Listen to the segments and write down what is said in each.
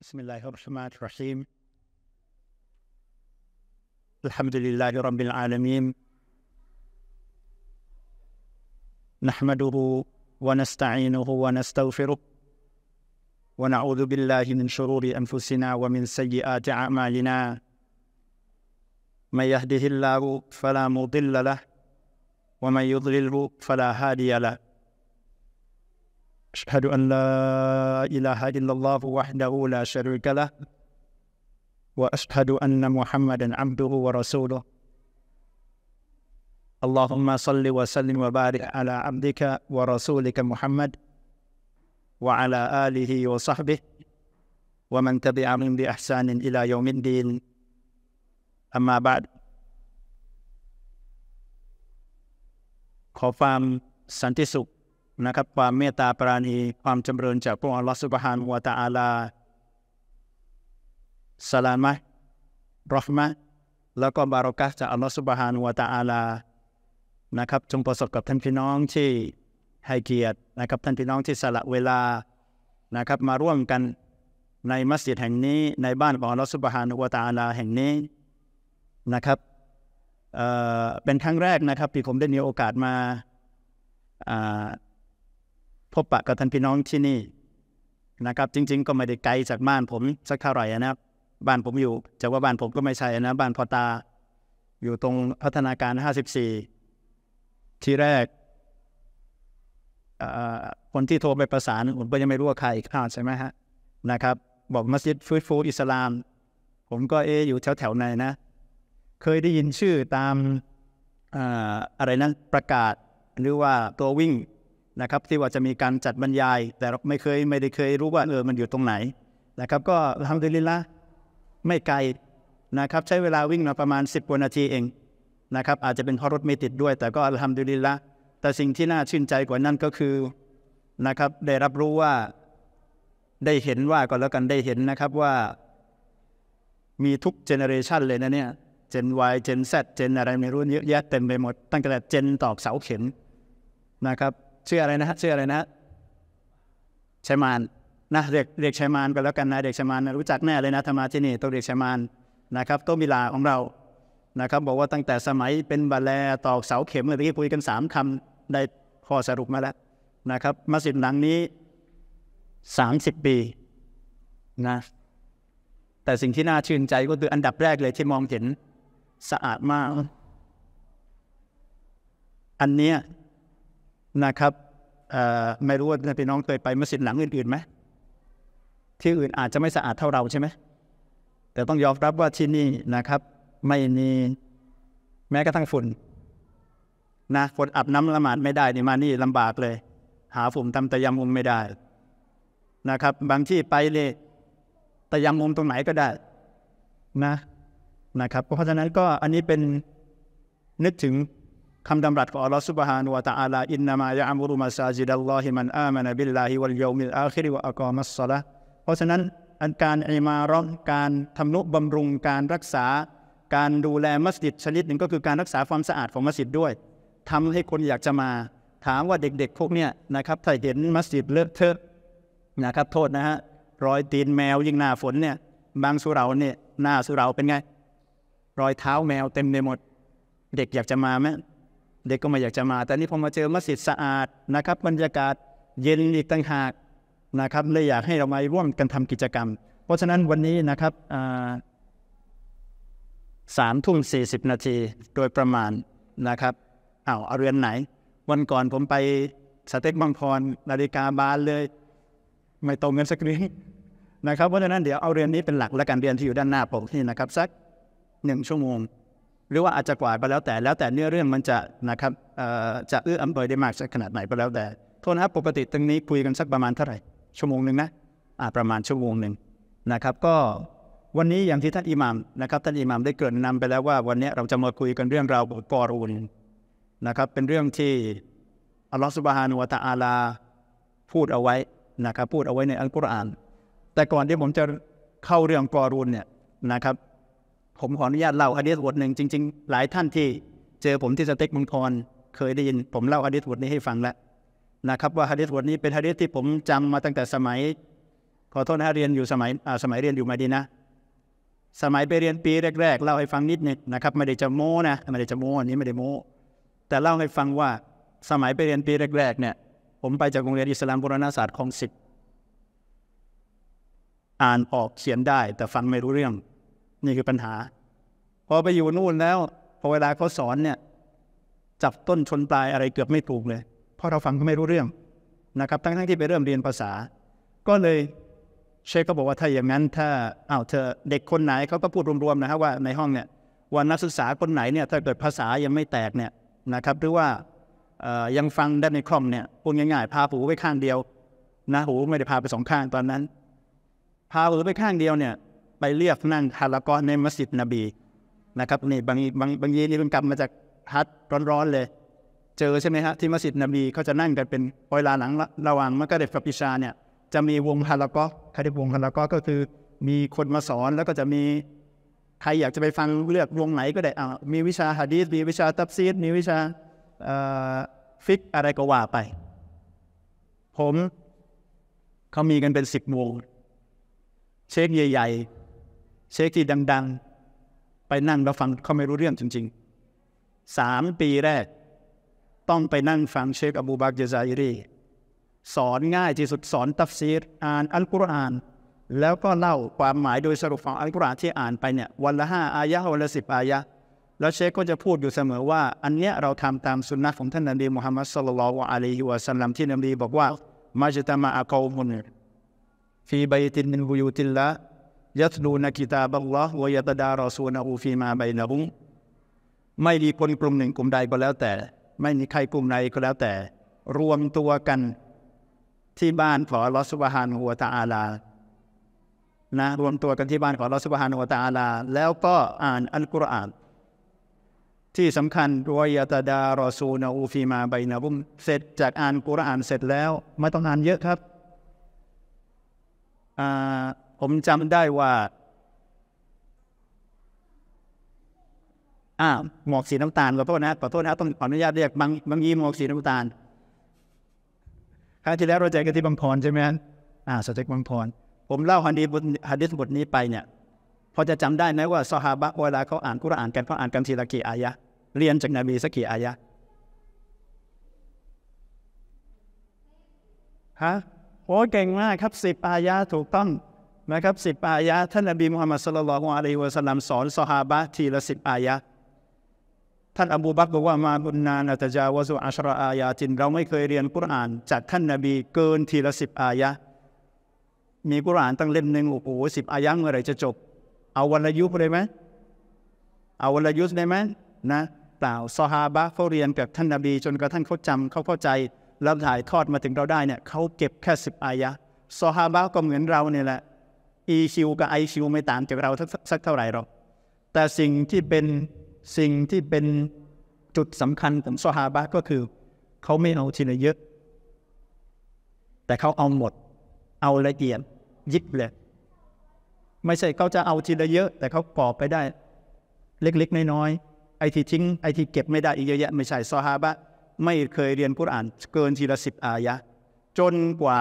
بسم الله الرحمن الرحيم الحمد لله رب العالمين نحمده ونستعينه ونستغفره ونعوذ بالله من شرور انفسنا ومن سيئات اعمالنا من يهده الله فلا مضل له ومن يضلله فلا هادي له أشهد أن لا إله إلا الله وحده لا شريك له وأشهد أن محمدا عبده ورسوله اللهم صل وسلم وبارك على عبدك ورسولك محمد وعلى آله وصحبه ومن تبعهم بإحسان إلى يوم الدين أما بعد ขอความสันติสุขนะครับความเมตตาปราณี ความจำเริญจากพระองค์อัลลอฮฺสุบฮานุวะตาอาลาสลามะรอฮมะแล้วก็บารอกัสจากอัลลอฮฺสุบฮานุวะตาอาลานะครับ จงประสบกับท่านพี่น้องที่ให้เกียรตินะครับท่านพี่น้องที่สละเวลานะครับ มาร่วมกัน ในมัสยิดแห่งนี้ในบ้านของอัลลอฮฺสุบฮานุวะตาอาลาแห่งนี้นะครับเเป็นครั้งแรกนะครับที่ผมได้มีโอกาสมาพบปะกับท่านพี่น้องที่นี่นะครับจริง ๆ ก็ไม่ได้ไกลจากบ้านผม สักเท่าไหร่นะครับบ้านผมอยู่จะว่าบ้านผมก็ไม่ใช่นะบ้านพอตาอยู่ตรงพัฒนาการ 54 ที่แรกคนที่โทรไปประสานผมก็ยังไม่รู้ว่าใครอ่าใช่ไหมฮะนะครับ บอกมัสยิดฟื้นฟูอิสลามผมก็เออยู่แถวๆไหนนะ เคยได้ยินชื่อตามอะไรนะ ประกาศหรือว่าตัววิ่งนะครับที่ว่าจะมีการจัดบรรยาย แต่เราไม่เคย ไม่ได้เคยรู้ว่า เออมันอยู่ตรงไหน นะครับก็ทำดิลิละไม่ไกลนะครับ ใช้เวลาวิ่งมาประมาณ10กวนาทีเองนะครับอาจจะเป็นเพราะรถไม่ติดด้วยแต่ก็ทำดิลิละแต่สิ่งที่น่าชื่นใจกว่านั้นก็คือนะครับ ได้รับรู้ว่า ได้เห็นว่าก็แล้วกันได้เห็นนะครับว่า มีทุกเจเนเรชันเลยนะเนี่ยเจน Y เจน Z เจนอะไรไม่รู้เยอะแยะเต็มไปหมด ตั้งแต่เจนตอกเสาเข็มนะครับชื่ออะไรนะฮะชื่ออะไรนะชัยมาน นะเด็กเด็กชัยมานก็แล้วกันนะเด็กชัยมานนะรู้จักแน่เลยนะธรรมาที่นี่ตัวเด็กชัยมานนะครับโตมิลาของเรานะครับ บอกว่าตั้งแต่สมัยเป็นบาแลตอกเสาเข็มเมื่อกี้คุยกัน3คำได้ข้อสรุปมาแล้วนะครับมาสิบหลังนี้30ปีนะแต่สิ่งที่น่าชื่นใจก็คืออันดับแรกเลยที่มองเห็นสะอาดมาก อันเนี้ยนะครับไม่รู้ว่าพี่น้องเคยไปมัสยิดหลังอื่นๆไหมที่อื่นอาจจะไม่สะอาดเท่าเราใช่ไหมแต่ต้องยอมรับว่าที่นี่นะครับ ไม่มีแม้กระทั่งฝุ่นนะฝนอับน้ำละหมาดไม่ได้นี่มานี่ลำบากเลย หาฝุ่นทำตะยำมุมไม่ได้นะครับ บางที่ไปเลยตะยำมุมตรงไหนก็ได้นะนะครับเพราะฉะนั้นก็อันนี้เป็นนึกถึงคำดำรัสของอัลลอฮฺ سبحانه และ تعالى อินนามายะอัมรุมาซาจิดัลลอฮิมันอามนะบิลลาฮิวัลยอมิลอาคิริวะอักอมัสซะละเพราะฉะนั้นอันการอิมารอการทำนุบำรุง การรักษา การดูแลมัสยิดชนิดหนึ่งก็คือการรักษาความสะอาดของมัสยิดด้วย ทำให้คนอยากจะมา ถามว่าเด็กๆพวกเนี้ยนะครับถ้าเห็นมัสยิดเลอะเทอะนะครับโทษนะฮะรอยตีนแมวยิ่งหน้าฝนเนี่ยบางสุเราเนี่ยหน้าสุเราเป็นไงรอยเท้าแมวเต็มเลยหมด เด็กอยากจะมาไหมเด็กก็ไม่อยากจะมา แต่นี่พอมาเจอมัสยิดสะอาดนะครับบรรยากาศ เย็นอีกต่างหากนะครับเลยอยากให้เรามาร่วมกันทำกิจกรรม เพราะฉะนั้นวันนี้นะครับสามทุ่มสี่สิบนาที โดยประมาณนะครับอา้าวเอาเรือนไหน วันก่อนผมไปสเต็กบางพรนาฬิกาบานเลย ไม่ตรงเงินสักนิดนะครับ เพราะฉะนั้นเดี๋ยวเอาเรือนนี้เป็นหลักและการเรียนที่อยู่ด้านหน้าผมนี่นะครับสักหนึ่งชั่วโมงหรือว่าอาจจะกว่าไปแล้วแต่แล้วแต่เนื้อเรื่องมันจะนะครับจะเอื้ออำนวยได้มากสักขนาดไหนไปแล้วแต่โทษนะครับปกติตรงนี้คุยกันสักประมาณเท่าไหร่ชั่วโมงหนึ่งนะอ่าประมาณชั่วโมงหนึ่งนะครับ ก็วันนี้อย่างที่ท่านอิหมามนะครับ ท่านอิหมามได้เกิดนนำไปแล้วว่า วันนี้เราจะมาคุยกันเรื่องราวบทกอรูนนะครับ เป็นเรื่องที่อัลลอฮฺสุบฮานุวะตะอาลา พูดเอาไว้นะครับพูดเอาไว้ในอัลกุรอาน แต่ก่อนที่ผมจะเข้าเรื่องกอรูนเนี่ยนะครับผมขออนุญาตเล่าอดีตบทหนึ่งจริง ๆ หลายท่านที่เจอผมที่สเต็กมังกรเคยได้ยินผมเล่าอดีตบทนี้ให้ฟังแล้วนะครับ ว่าอดีตบทนี้เป็นอดีตที่ผมจำมาตั้งแต่สมัย ขอโทษนะเรียนอยู่สมัยสมัยเรียนอยู่มาดีนะ สมัยไปเรียนปีแรก ๆ เล่าให้ฟังนิดนึงนะครับ ไม่ได้จะโม้นะไม่ได้จะโม้อันนี้ไม่ได้โม้ แต่เล่าให้ฟังว่าสมัยไปเรียนปีแรกๆ เนี่ย ผมไปจากโรงเรียนอิสลามบุรณศาสตร์คลองสิบอ่านออกเขียนได้แต่ฟังไม่รู้เรื่องนี่คือปัญหา พอไปอยู่นู่นแล้ว พอเวลาเขาสอนเนี่ยจับต้นชนปลายอะไรเกือบไม่ถูกเลย เพราะเราฟังก็ไม่รู้เรื่องนะครับทั้งทั้งที่ไปเริ่มเรียนภาษา ก็เลยเชฟก็บอกว่าถ้าอย่างนั้นถ้าอ้าวเธอเด็กคนไหนเขาก็พูดรวมๆนะครับ ว่าในห้องเนี่ยวันนักศึกษาคนไหนเนี่ยถ้าเกิดภาษายังไม่แตกเนี่ยนะครับ หรือว่ายังฟังได้ในคลอมเนี่ยพูดง่ายๆพาหูไปข้างเดียวนะหูไม่ได้พาไปสองข้างตอนนั้น พาหูไปข้างเดียวเนี่ยไปเรียกนั่งฮาลากอนในมัสยิดนบีนะครับนี่บางบางบางยีนี่เป็นกลับมาจากฮัทร้อน ๆเลย เจอใช่ไหมฮะที่มัสยิดนบีเขาจะนั่งกันเป็นเวลาหลังระหว่างมักเดฟกับปิชาเนี่ยจะมีวงฮาลากอคาริบวงฮาลากอก็คือมีคนมาสอนแล้วก็จะมีใครอยากจะไปฟังเลือกวงไหนก็ได้อ่ามีวิชาฮะดีสมีวิชาตับซีดมีวิชาฟิกอะไรก็ว่าไป ผมเขามีกันเป็นสิบวงเชคใหญ่ๆเชคที่ดังๆ ไปนั่งแล้วฟังเขาไม่รู้เรื่องจริงๆ สามปีแรก ต้องไปนั่งฟังเชคอบูบักเยซาอิรีสอนง่ายที่สุดสอนตัฟซีรอ่านอัลกุรอาน แล้วก็เล่าความหมายโดยสรุปของอัลกุรอานที่อ่านไปเนี่ยวันละห้าอายะวันละสิบอายะแล้วเชคก็จะพูดอยู่เสมอว่า อันเนี้ยเราทำตามสุนนะของท่านนบีมุฮัมมัดสุลลัลอะลัยฮิวะสัลลัมที่นบีบอกว่ามาจตมาอะกอมุนฟีบัยตินมินบุยุติลละยัตลูนกิตาบัลลอฮ์วยตดารอซูนอูฟีมาไบนะบุงไม่มีคนกลุ่มหนึ่ง กลุ่มใดก็แล้วแต่ ไม่มีใครกลุ่มใดก็แล้วแต่ รวมตัวกันที่บ้านของลอสบฮานหัวตาอาลานะรวมตัวกันที่บ้านของลอสบฮานหัวตาอาลาแล้วก็อ่านอัลกุรอาน ที่สำคัญวยตดารอซูนอูฟีมาใบนะบุม เสร็จจากอ่านกุรอานเสร็จแล้ว ไม่ต้องอ่านเยอะครับอ่าผมจำได้ว่าอ่าหมอกสีน้ำตาลขอโทษนะขอโทษนะต้องขออนุญาตเรียก บางบางยีหมอกสีน้ำตาล ครั้งที่แล้วเราใจกกันที่บางพรใช่ไหมอ่า สเต็กบางพร ผมเล่าฮันดีบทฮันดิสบทนี้ไปเนี่ย พอจะจำได้ไหมว่าซอฮาบะเวลาเขาอ่านกุรอานกันเขาอ่านกันทีละกี่อายะ เรียนจากนบีสักกี่อายะฮะโอ้เก่งมากครับสิบอายะถูกต้องนะครับสิบอายะท่านนบีมุฮัมมัดสุลลัลของอะลัยฮิวะสัลลัมสอนสฮาบะทีละสิบอายะท่านอบูบักบอกว่ามาบุญนานอัตจาวสุอัชรอายาจินเราไม่เคยเรียนกุรอาน จากท่านนบีเกินทีละสิบอายะมีกุรอานตั้งเล่มหนึ่งโอ้โหสิบอายะเมื่อไรจะจบเอาวันละยุบเลยไหมเอาวันละยุบได้ไหมนะเปล่าซอฮาบะเขาเรียนกับท่านนบีจนกระทั่งเขาจำเขาเข้าใจแล้วถ่ายทอดมาถึงเราได้เนี่ยเขาเก็บแค่สิบอายะซอฮาบะก็เหมือนเราเนี่ยแหละอีชิวกับไอชิวไม่ต่างจากเราสักสักเท่าไหร่หรอกแต่สิ่งที่เป็นสิ่งที่เป็นจุดสำคัญของซอฮาบะก็คือเขาไม่เอาทีละเยอะ แต่เขาเอาหมดเอาละเอียดยิบเลยไม่ใช่เขาจะเอาทีละเยอะ แต่เขากอบไปได้เล็กๆ น้อยๆไอที่ทิ้งไอที่เก็บไม่ได้อีกเยอะแยะไม่ใช่ซอฮาบะ ไม่เคยเรียนพุธอ่านเกินทีละสิบอายะจนกว่า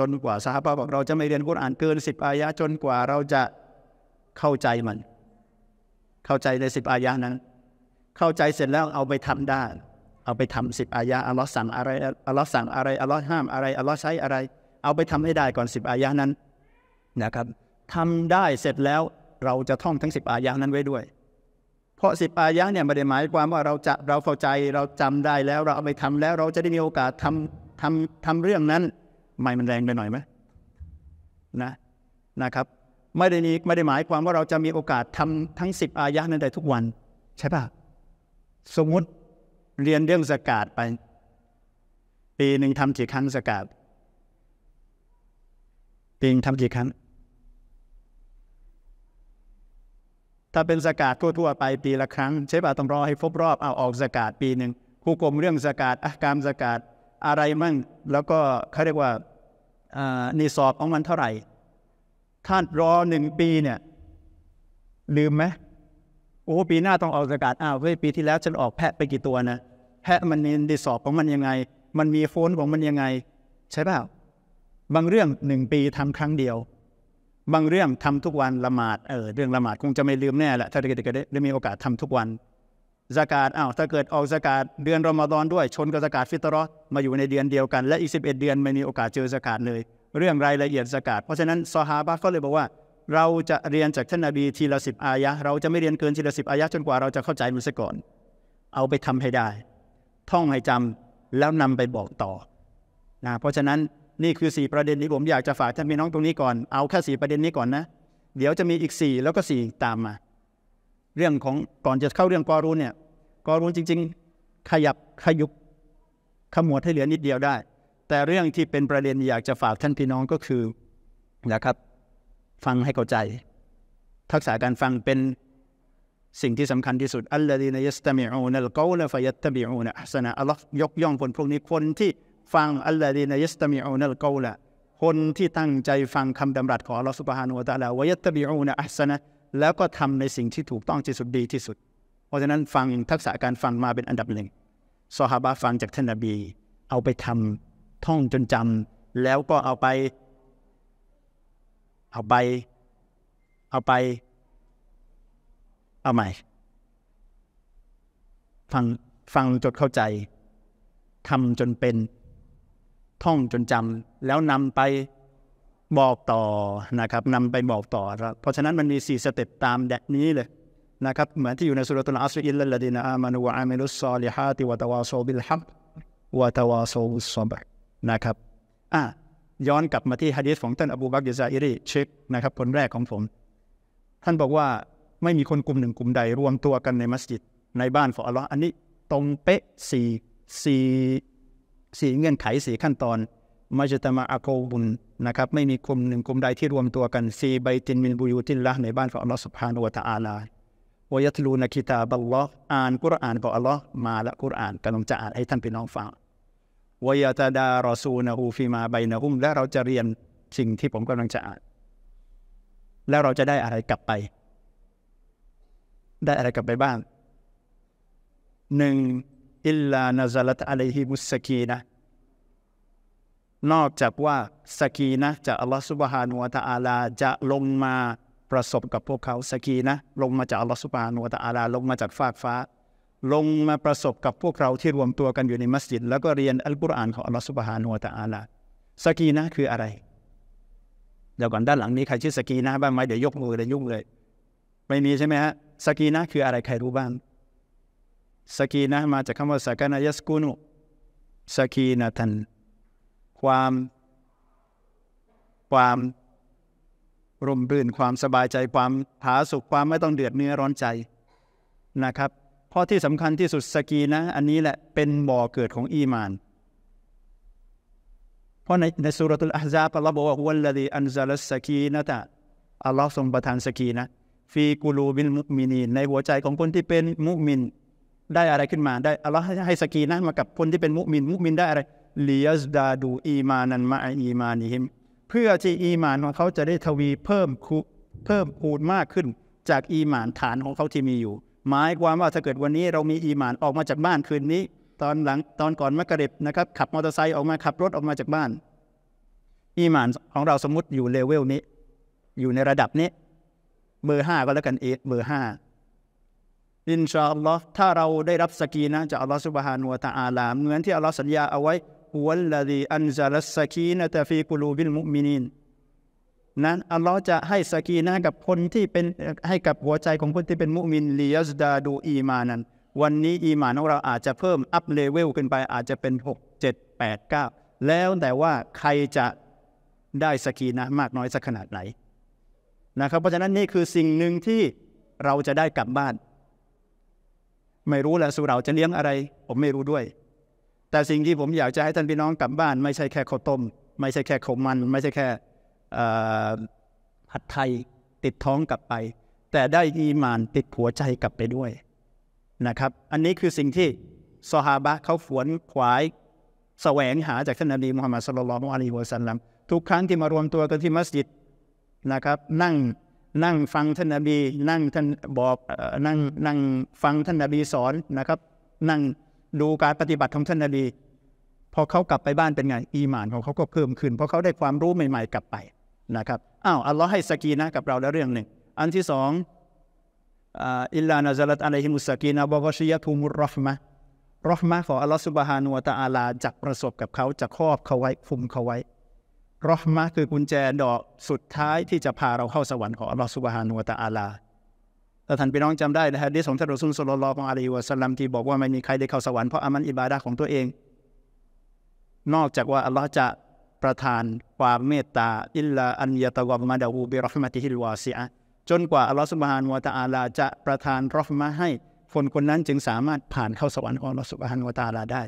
จนกว่าซาบะบอกเราจะไม่เรียนกุรอานเกินสิบอายะจนกว่าเราจะเข้าใจมัน เข้าใจในสิบอายะนั้น เข้าใจเสร็จแล้วเอาไปทำได้เอาไปทำสิบอายะอัลลอฮ์สั่งอะไรอัลลอฮ์สั่งอะไรอัลลอฮ์ห้ามอะไรอัลลอฮ์ใช้อะไร เอาไปทำให้ได้ก่อนสิบอายะนั้นนะครับทำได้เสร็จแล้วเราจะท่องทั้งสิบอายะนั้นไว้ด้วย เพราะสิบอายะเนี่ยไม่ได้หมายความว่าเราจะเราเข้าใจเราจำได้แล้วเราเอาไปทำแล้วเราจะได้มีโอกาสทำทำทำเรื่องนั้นไม่มันแรงไปหน่อยไหมนะนะครับ ไม่ได้นี้ไม่ได้หมายความว่าเราจะมีโอกาสทำทั้งสิบอายะนั้นได้ทุกวัน ใช่ปะสมมุติเรียนเรื่องสกาดไป ปีหนึ่งทำกี่ครั้งสกาดปีหนึ่งทำกี่ครั้งถ้าเป็นสกาดทั่วๆไปปีละครั้ง ใช่ป่ะต้องรอให้ครบรอบเอาออกสกาดปีหนึ่งผู้กรมเรื่องสกาดอาการสกาดอะไรมั่ง แล้วก็เขาเรียกว่าในสอบของมันเท่าไหร่ท่านรอหนึ่งปีเนี่ยลืมไหมโอ้ปีหน้าต้องออกอากาศอ้าวเฮ้ยปีที่แล้วฉันออกแพะไปกี่ตัวนะแพะมันมีในสอบของมันยังไง มันมีโฟนของมันยังไง ใช่เปล่าบางเรื่องหนึ่งปีทำครั้งเดียว บางเรื่องทำทุกวันละหมาดเออเรื่องละหมาดคงจะไม่ลืมแน่แหละถ้าเกิดได้มีโอกาสทำทุกวันสกาดอ้าว ถ้าเกิดออกสกาดเดือนรอมฎอนด้วยชนกับสกาดฟิตรอมาอยู่ในเดือนเดียวกันและอีก 11 เดือนไม่มีโอกาสเจอสกาดเลย เรื่องรายละเอียดสกาดเพราะฉะนั้น ซอฮาบะก็เลยบอกว่า เราจะเรียนจากท่านนาบีทีละสิบอายะเราจะไม่เรียนเกินทีละสิบอายะจนกว่าเราจะเข้าใจมันซะก่อนเอาไปทำให้ได้ ท่องให้จำแล้วนำไปบอกต่อนะเพราะฉะนั้นนี่คือ4ประเด็นที่ผมอยากจะฝากท่านพี่น้องตรงนี้ก่อนเอาแค่4ประเด็นนี้ก่อนนะ เดี๋ยวจะมีอีก4แล้วก็ 4 ตามมาเรื่องของก่อนจะเข้าเรื่องกอรูนเนี่ย กอรูนจริง ๆ ขยับขยุกขมวดให้เหลือนิดเดียวได้ แต่เรื่องที่เป็นประเด็นอยากจะฝากท่านพี่น้องก็คือ นะครับ ฟังให้เข้าใจ ทักษะการฟังเป็น สิ่งที่สำคัญที่สุดอัลลอฮีนยัสตามิอูนัลกอลฟยัตตามิอูนะอัสนะอัลลอฮ์ยกย่องคนพวกนี้คนที่ฟังอัลลอฮีนยัสตามิอูนัลกอลคนที่ตั้งใจฟังคำดำรัสของอัลลอฮ์สุบฮานุวะตะลาวยัตตามิอูนะอัสนะแล้วก็ทำในสิ่งที่ถูกต้องที่สุดดีที่สุด เพราะฉะนั้นฟังทักษะการฟังมาเป็นอันดับหนึ่ง ซอฮาบะฟังจากท่านนบีเอาไปทำท่องจนจำ แล้วก็เอาไปเอาไปเอาไป เอาใหม่ ฟังฟังจนเข้าใจทำจนเป็นท่องจนจำแล้วนำไปบอกต่อนะครับนำไปบอกต่อครับเพราะฉะนั้นมันมีสี่สเต็ปตามแดนี้เลยนะครับเหมือนที่อยู่ในสุรตุลอัสรอิลลัลดินอามานุวะอามิลุสซอลิฮาติวะตวาโซบิลฮัมวะตวาโซบุสซบะนะครับอ่ะย้อนกลับมาที่ฮะดีษของท่านอบูบักรยซาอิรีเช็คนะครับผลแรกของผม ท่านบอกว่าไม่มีคนกลุ่มหนึ่งกลุ่มใดรวมตัวกันในมัสยิด ในบ้านฟออัลลอฮ์อันนี้ตรงเป๊ะสี่สี่สี่เงื่อนไขสี่ขั้นตอนมัจตมาอาโกบุญนะครับ ไม่มีกลุ่มหนึ่งกลุ่มใดที่รวมตัวกันซีใบตินมินบุยุตินละในบ้านของอัลลอฮ์สุบฮานุวตาอาลาวยัตลูนกิตาบัลลอฮ์อ่าน กุรอานของอัลลอฮ์มาละกุรอานกำลังจะอ่านให้ท่านพี่น้องฟังวยาตาดารอซูนะฮูฟีมาใบนะฮุมและเราจะเรียนสิ่งที่ผมกำลังจะอ่านแล้วเราจะได้อะไรกลับไป ได้อะไรกลับไปบ้างหนึ่งอิลลานาซาลัตอะลัยฮิมุสกีนะนอกจากว่าสกีนะจากอัลลอฮฺสุบฮานุวะตะอาลา จะลงมาประสบกับพวกเขา สกีนะลงมาจากอัลลอฮฺสุบฮานุวะตะอาลาลงมาจากฟากฟ้า ลงมาประสบกับพวกเราที่รวมตัวกันอยู่ในมัสยิดแล้วก็เรียนอัลกุรอานของอัลลอฮฺสุบฮานุวะตะอาลาสกีนะคืออะไร เดี๋ยวก่อนด้านหลังนี้ ใครชื่อสกีนะบ้างไหมเดี๋ยวยกมือเดี๋ยวยุ่งเลย ไม่มีใช่ไหมฮะสกีนะคืออะไรใครรู้บ้างสกีนะมาจากคำว่าสกานายสกุนุสกีนะทันความความ ร่มรื่น ความสบายใจความผาสุขความไม่ต้องเดือดเนื้อร้อนใจ นะครับเพราะที่สำคัญที่สุดสกีนะ อันนี้แหละ เป็นบ่อเกิดของอีมาน เพราะในในสุรทุลอาซาบอัลลอฮ์บอกว่าวัลลดีอันซาลสกีนะตะอัลลอฮ์ทรงประทานสกีนะฟีกูลูบินมุกมินีในหัวใจของคนที่เป็นมุกมิน ได้อะไรขึ้นมาได้อัลลอฮ์ให้สกีนะมากับคนที่เป็นมุกมินมุกมินได้อะไรลียสดาดูอีมานันมาอีมานิฮิมเพื่อที่อีมานของเขาจะได้ทวีเพิ่มคุเพิ่มอูดมากขึ้นจากอีมานฐานของเขาที่มีอยู่หมายความว่าถ้าเกิดวันนี้เรามีอีมานออกมาจากบ้านคืนนี้ ตอนหลังตอนก่อนมะกริบนะครับขับมอเตอร์ไซค์ออกมาขับรถออกมาจากบ้าน อีมานของเราสมมติอยู่เลเวลนี้ อยู่ในระดับนี้เบอร์ห้าก็แล้วกันเอเบอร์ห้าอินชาอัลลอฮ์ถ้าเราได้รับสกีนะจากอัลลอฮ์สุบฮานุวะตะอาลาเหมือนที่อัลลอฮ์สัญญาเอาไว้ฮัวลาดีอันซาลสกีนตฟีกุลูบิลมุมินิน นั้นอัลลอฮ์จะให้สกีนะกับคนที่เป็นให้กับหัวใจของคนที่เป็นมุมินลียัสดาดูอีมานั้น วันนี้อีมานของเราอาจจะเพิ่มอัพเลเวลขึ้นไปอาจจะเป็น6 7 8 9 แล้วแต่ว่าใครจะได้สกีนะมากน้อยสักขนาดไหน นะครับ เพราะฉะนั้นนี่คือสิ่งหนึ่งที่เราจะได้กลับบ้าน ไม่รู้แหละสุเราจะเลี้ยงอะไรผมไม่รู้ด้วยแต่สิ่งที่ผมอยากจะให้ท่านพี่น้องกลับบ้าน ไม่ใช่แค่ข้าวต้มไม่ใช่แค่ขมมัน ไม่ใช่แค่ผัดไทยติดท้องกลับไป แต่ได้อีมานติดหัวใจกลับไปด้วยนะครับ อันนี้คือสิ่งที่ซอฮาบะเขาฝวนขวายแสวงหาจากท่านนบีมุฮัมมัดสุลลัลอะลัฮิวะสัลลัมทุกครั้งที่มารวมตัวกันที่มัสยิดนะครับ นั่งนั่งฟังท่านนบี นั่งท่านบอกนั่งนั่งฟังท่านนบีสอนนะครับ นั่งดูการปฏิบัติของท่านนาบีพอเขากลับไปบ้านเป็นไงอีหมานของเขาก็เพิ่มขึ้น เพราะเขาได้ความรู้ใหม่ๆกลับไปนะครับอ้าวอัลลอฮ์ให้สกีนะกับเราแล้วเรื่องหนึ่ง อันที่สองอิลลานาซาลัตอะลัยฮิมุสกีนะบอกว่าชียะทุมุรอฟมะรอฟมะของอัลลอฮ์สุบฮานุวะตะอาลาจักประสบกับเขาจะครอบเขาไว้คุมเขาไว้รอฟมะคือกุญแจดอกสุดท้ายที่จะพาเราเข้าสวรรค์ของอัลลอฮ์สุบฮานุวะตะอาลาถ้าท่านพี่น้องจำได้นะฮะดิสขท่านรอซูสุลลัลของอาลีวะสัลลัมที่บอกว่าไม่มีใครได้เข้าสวรรค์เพราะอามันอิบาดะของตัวเอง นอกจากว่าอัลลอฮ์จะประทานความเมตตาอิลลาอันยะตะวอบมาดาหูบิรอฟมาติฮิลวาซีะจนกว่าอัลลอฮ์สุบฮานวะตอาลา จะประทานรอฟมาให้คนคนนั้นจึงสามารถผ่านเข้าสวรรค์ของอัลลอฮ์สุบฮานวะตอาลาได้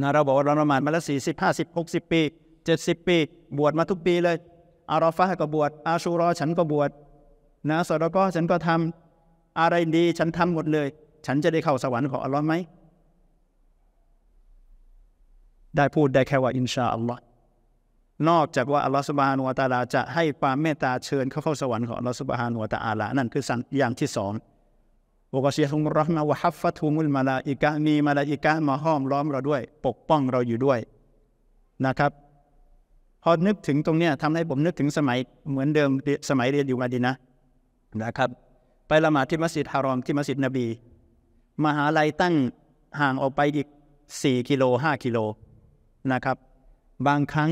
นะเราบอกว่าเราละหมาดมาแล้วสี่สิบห้าสิบหกสิบปีเจ็ดสิบปี บวชมาทุกปีเลยอาราฟะก็บวชอาชูรอฉันก็บวชนะสอดก็ฉันก็ทำอะไรดีฉันทำหมดเลย ฉันจะได้เข้าสวรรค์ของอัลลอฮ์ไหมได้พูดได้แค่ว่าอินชาอัลลอฮ์นอกจากว่าอัลลอฮ์สุบฮานุวาตาลาจะให้ความเมตตาเชิญเข้าเข้าสวรรค์ของอัลลอฮ์สุบฮานุวาตาลานั่นคือสันอย่างที่สองอวกเชียทุงรอมาวะฮัฟฟะทุมุลมาลาอิกะมีมาลาอิกะมาห้อมล้อมเราด้วย ปกป้องเราอยู่ด้วยนะครับพอนึกถึงตรงเนี้ยทำให้ผมนึกถึงสมัยเหมือนเดิมสมัยเรียนอยู่มาดีนะนะครับไปละหมาดที่มัสยิดฮารอมที่มัสยิดนบี มหาลัยตั้งห่างออกไปอีก 4 กิโล 5 กิโลนะครับ บางครั้ง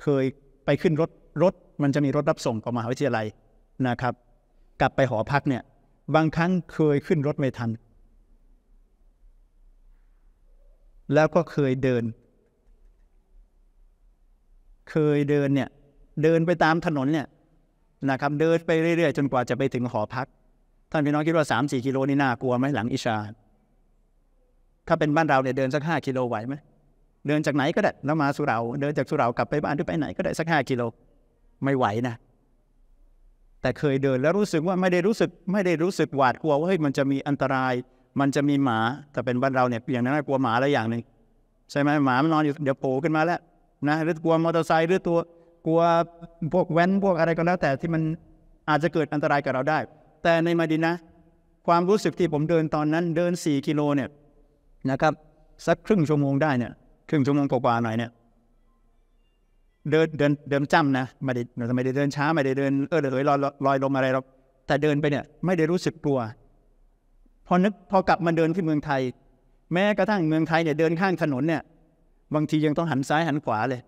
เคยไปขึ้นรถรถมันจะมีรถรับส่งของมหาวิทยาลัยนะครับ กลับไปหอพักเนี่ยบางครั้งเคยขึ้นรถไม่ทัน แล้วก็เคยเดิน เคยเดินเนี่ยเดินไปตามถนนเนี่ยนะครับเดินไปเรื่อย ๆ จนกว่าจะไปถึงหอพัก ท่านพี่น้องคิดว่าสามสี่กิโลนี่น่ากลัวไหมหลังอิชาถ้าเป็นบ้านเราเนี่ย เดินสักห้ากิโลไหวไหมเดินจากไหนก็ได้แล้วมาสุราเดินจากสุรากลับไปบ้านหรือไปไหนก็ได้สักห้ากิโลไม่ไหวนะ แต่เคยเดินแล้วรู้สึกว่าไม่ได้รู้สึก ไม่ได้รู้สึกหวาดกลัวว่าเฮ้ยมันจะมีอันตราย มันจะมีหมาแต่เป็นบ้านเราเนี่ยอย่างนั้นกลัวหมาอะไรอย่างหนึ่งใช่ไหมหมามันนอนอยู่เดี๋ยวโผล่ขึ้นมาแล้วนะหรือกลัวมอเตอร์ไซค์หรือตัวกลัวพวกแว้นพวกอะไรก็แล้ว แต่ที่มันอาจจะเกิดอันตรายกับเราได้ แต่ในมาดินนะ ความรู้สึกที่ผมเดินตอนนั้นเดิน4กิโลเนี่ยนะครับสักครึ่งชั่วโมงได้เนี่ย ครึ่งชั่วโมงกว่าหน่อยเนี่ย เดินเดินเดินจ้ำนะไม่ได้ไม่ได้เดินช้าไม่ได้เดินเออเลยลอยลอยลมอะไรหรอกแต่เดินไปเนี่ย ไม่ได้รู้สึกกลัวพอนึกพอกลับมาเดินที่เมืองไทย แม้กระทั่งเมืองไทยเนี่ยเดินข้างถนนเนี่ยบางทียังต้องหันซ้ายหันขวาเลย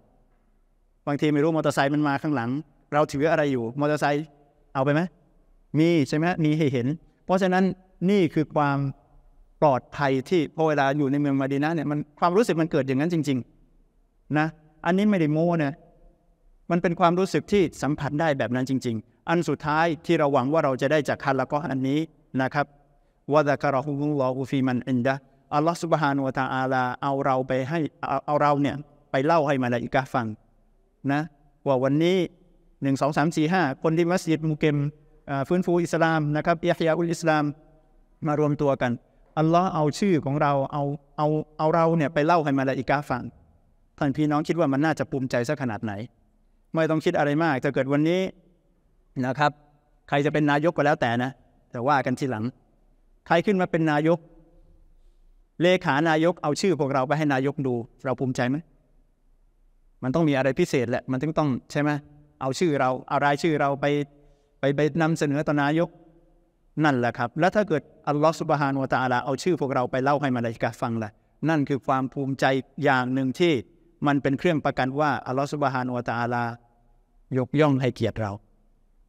บางทีไม่รู้มอเตอร์ไซค์มันมาข้างหลัง เราถืออะไรอยู่มอเตอร์ไซค์เอาไปไหมมีใช่ไหมมีให้เห็น เพราะฉะนั้นนี่คือความปลอดภัยที่พอเวลาอยู่ในเมืองมาดีนะเนี่ยมันความรู้สึกมันเกิดอย่างนั้นจริงๆนะอันนี้ไม่ได้โม้นะมันเป็นความรู้สึกที่สัมผัสได้แบบนั้นจริงๆ อันสุดท้ายที่เราหวังว่าเราจะได้จากคันละก็อันนี้นะครับวะดะกะรอฮุลลอฮุฟี มันอินดะอัลลอฮฺสุบฮานุวะตาอาลา เอาเราไปให้เอาเราเนี่ยไปเล่าให้มาลาอิกะฟังนะว่าวันนี้หนึ่งสองสามสี่ห้าคนที่มัสยิดมูเกมฟื้นฟูอิสลามนะครับอะฮยาอุลอิสลามมารวมตัวกันอัลลอฮ์เอาชื่อของเราเอาเอาเอาเราเนี่ยไปเล่าให้มาลาอิกาฟังท่านพี่น้องคิดว่ามันน่าจะภูมิใจสักขนาดไหน ไม่ต้องคิดอะไรมากจะเกิดวันนี้นะครับ ใครจะเป็นนายกก็แล้วแต่นะ แต่ว่ากันทีหลัง ใครขึ้นมาเป็นนายกเลขานายกเอาชื่อ พวกเราไปให้นายกดูเราภูมิใจไหมมันต้องมีอะไรพิเศษแหละ มันต้องต้องใช่ไหมเอาชื่อเราเอารายชื่อเราไปไปไปนำเสนอต่อนายกนั่นแหละครับ แล้วถ้าเกิดอัลลอฮฺสุบฮานวะตาลาเอาชื่อพวกเราไปเล่าให้มาลายกาฟังแหละนั่นคือความภูมิใจอย่างหนึ่งที่มันเป็นเครื่องประกันว่าอัลลอฮฺสุบฮานวะตาลายกย่องให้เกียรติเรา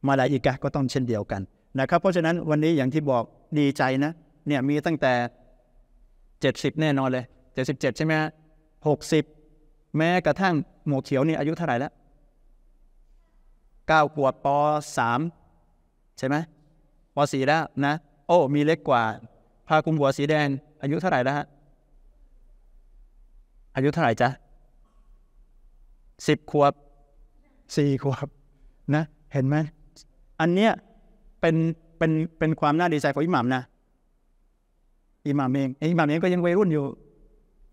มาลายกาก็ต้องเช่นเดียวกันนะครับ เพราะฉะนั้นวันนี้อย่างที่บอกดีใจนะเนี่ยมีตั้งแต่70แน่นอนเลย77ใช่ไหมฮะหกสิบแม้กระทั่งหมวกเขียวนี่อายุเท่าไหร่แล้วเก้าขวบปสามใช่ไหมปสี่แล้วนะ โอ้มีเล็กกว่า พาคุมหัวสีแดงอายุเท่าไหร่แล้วฮะ อายุเท่าไหร่จ๊ะสิบขวบสี่ขวบ นะ เห็นไหม อันเนี้ยเป็นเป็นเป็นความน่าดีใจของอิหมัมนะ อิหมัมเอง อิหมัมเองก็ยังวัยรุ่นอยู่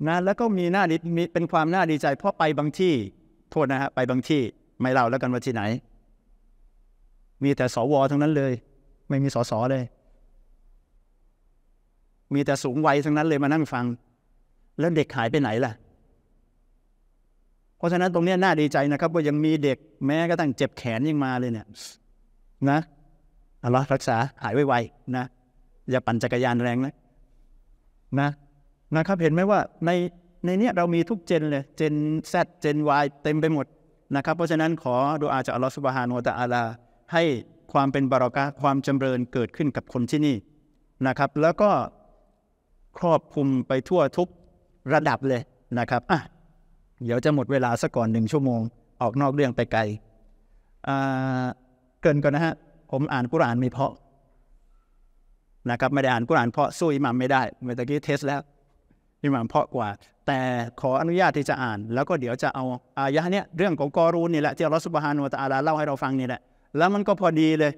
นะแล้วก็มีหน้าดีมีเป็นความน่าดีใจ เพราะไปบางที่ โทษนะฮะไปบางที่ไม่เล่าแล้วกันว่าที่ไหน มีแต่สวทั้งนั้นเลย ไม่มีสสเลย มีแต่สูงวัย ทั้งนั้นเลยมานั่งฟัง แล้วเด็กหายไปไหนล่ะ เพราะฉะนั้นตรงนี้น่าดีใจนะครับ ว่ายังมีเด็กแม้กระทั่งเจ็บแขนยังมาเลยเนี่ย นะอัลลอฮ์รักษาหายไวๆนะอย่าปั่นจักรยานแรงนะนะนะครับเห็นไหมว่าในในเนี้ยเรามีทุกเจนเลย เจนแดเจนวเต็มไปหมดนะครับ เพราะฉะนั้นขอดูอาจากอัลลอฮฺสุบฮานุตะอาลา ให้ความเป็นบารอกะความจำเริญเกิดขึ้นกับคนที่นี่นะครับ แล้วก็ครอบคลุมไปทั่วทุกระดับเลยนะครับอ่ะเดี๋ยวจะหมดเวลาสักก่อนหนึ่งชั่วโมงออกนอกเรื่องไปไกลเกินก่อนนะฮะ ผมอ่านกุรานไม่เพาะนะครับไม่ได้อ่านกุรานเพาะสู้อิหมัมไม่ได้เมื่อกี้เทสแล้วอิ่มามเพาะกว่าแต่ขออนุญาตที่จะอ่าน แล้วก็เดี๋ยวจะเอาอายะเนี้ยเรื่องของกอรูนนี่แหละที่อัลลอฮฺสุบฮานุตะอาลาเล่าให้เราฟังนี่แหละแล้วมันก็พอดีเลย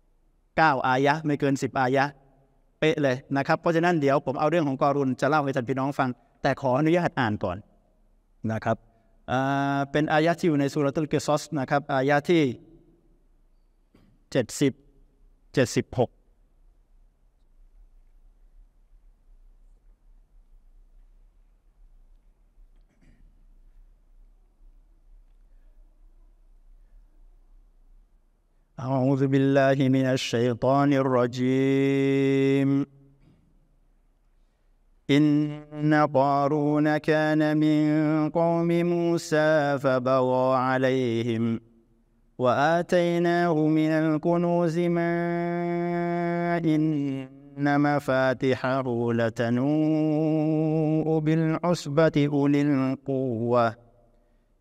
9อายะไม่เกิน 10 อายะเป๊ะเลยนะครับเพราะฉะนั้นเดี๋ยวผมเอาเรื่องของกอรุนจะเล่าให้ท่านพี่น้องฟัง แต่ขออนุญาตอ่านก่อนนะครับเป็นอายะที่อยู่ในสุรตุลกิซอสนะครับ อายะที่ 70 76 أعوذ بالله من الشيطان الرجيم إن قارون كان من قوم موسى فبغى عليهم وآتيناه من الكنوز ما إن مفاتحه لتنوء بالعصبة أولي القوة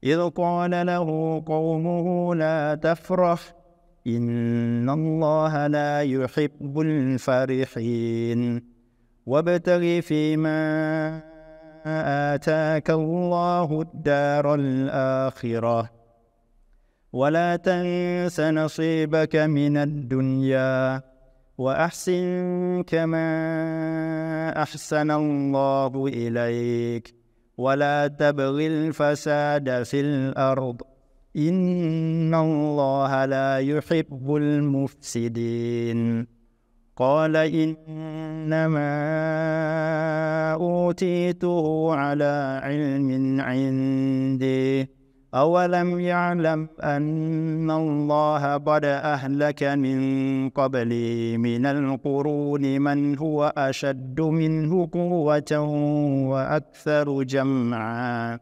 إذ قال له قومه لا تفرح إن الله لا يحب الفرحين وابتغ فيما آتاك الله الدار الآخرة ولا تنس نصيبك من الدنيا وأحسن كما أحسن الله إليك ولا تبغ الفساد في الأرض إن الله لا يحب المفسدين قال إنما أوتيته على علم عندي أولم يعلم أن الله قد أهلك من قبلي من القرون من هو أشد منه قوة وأكثر جمعاً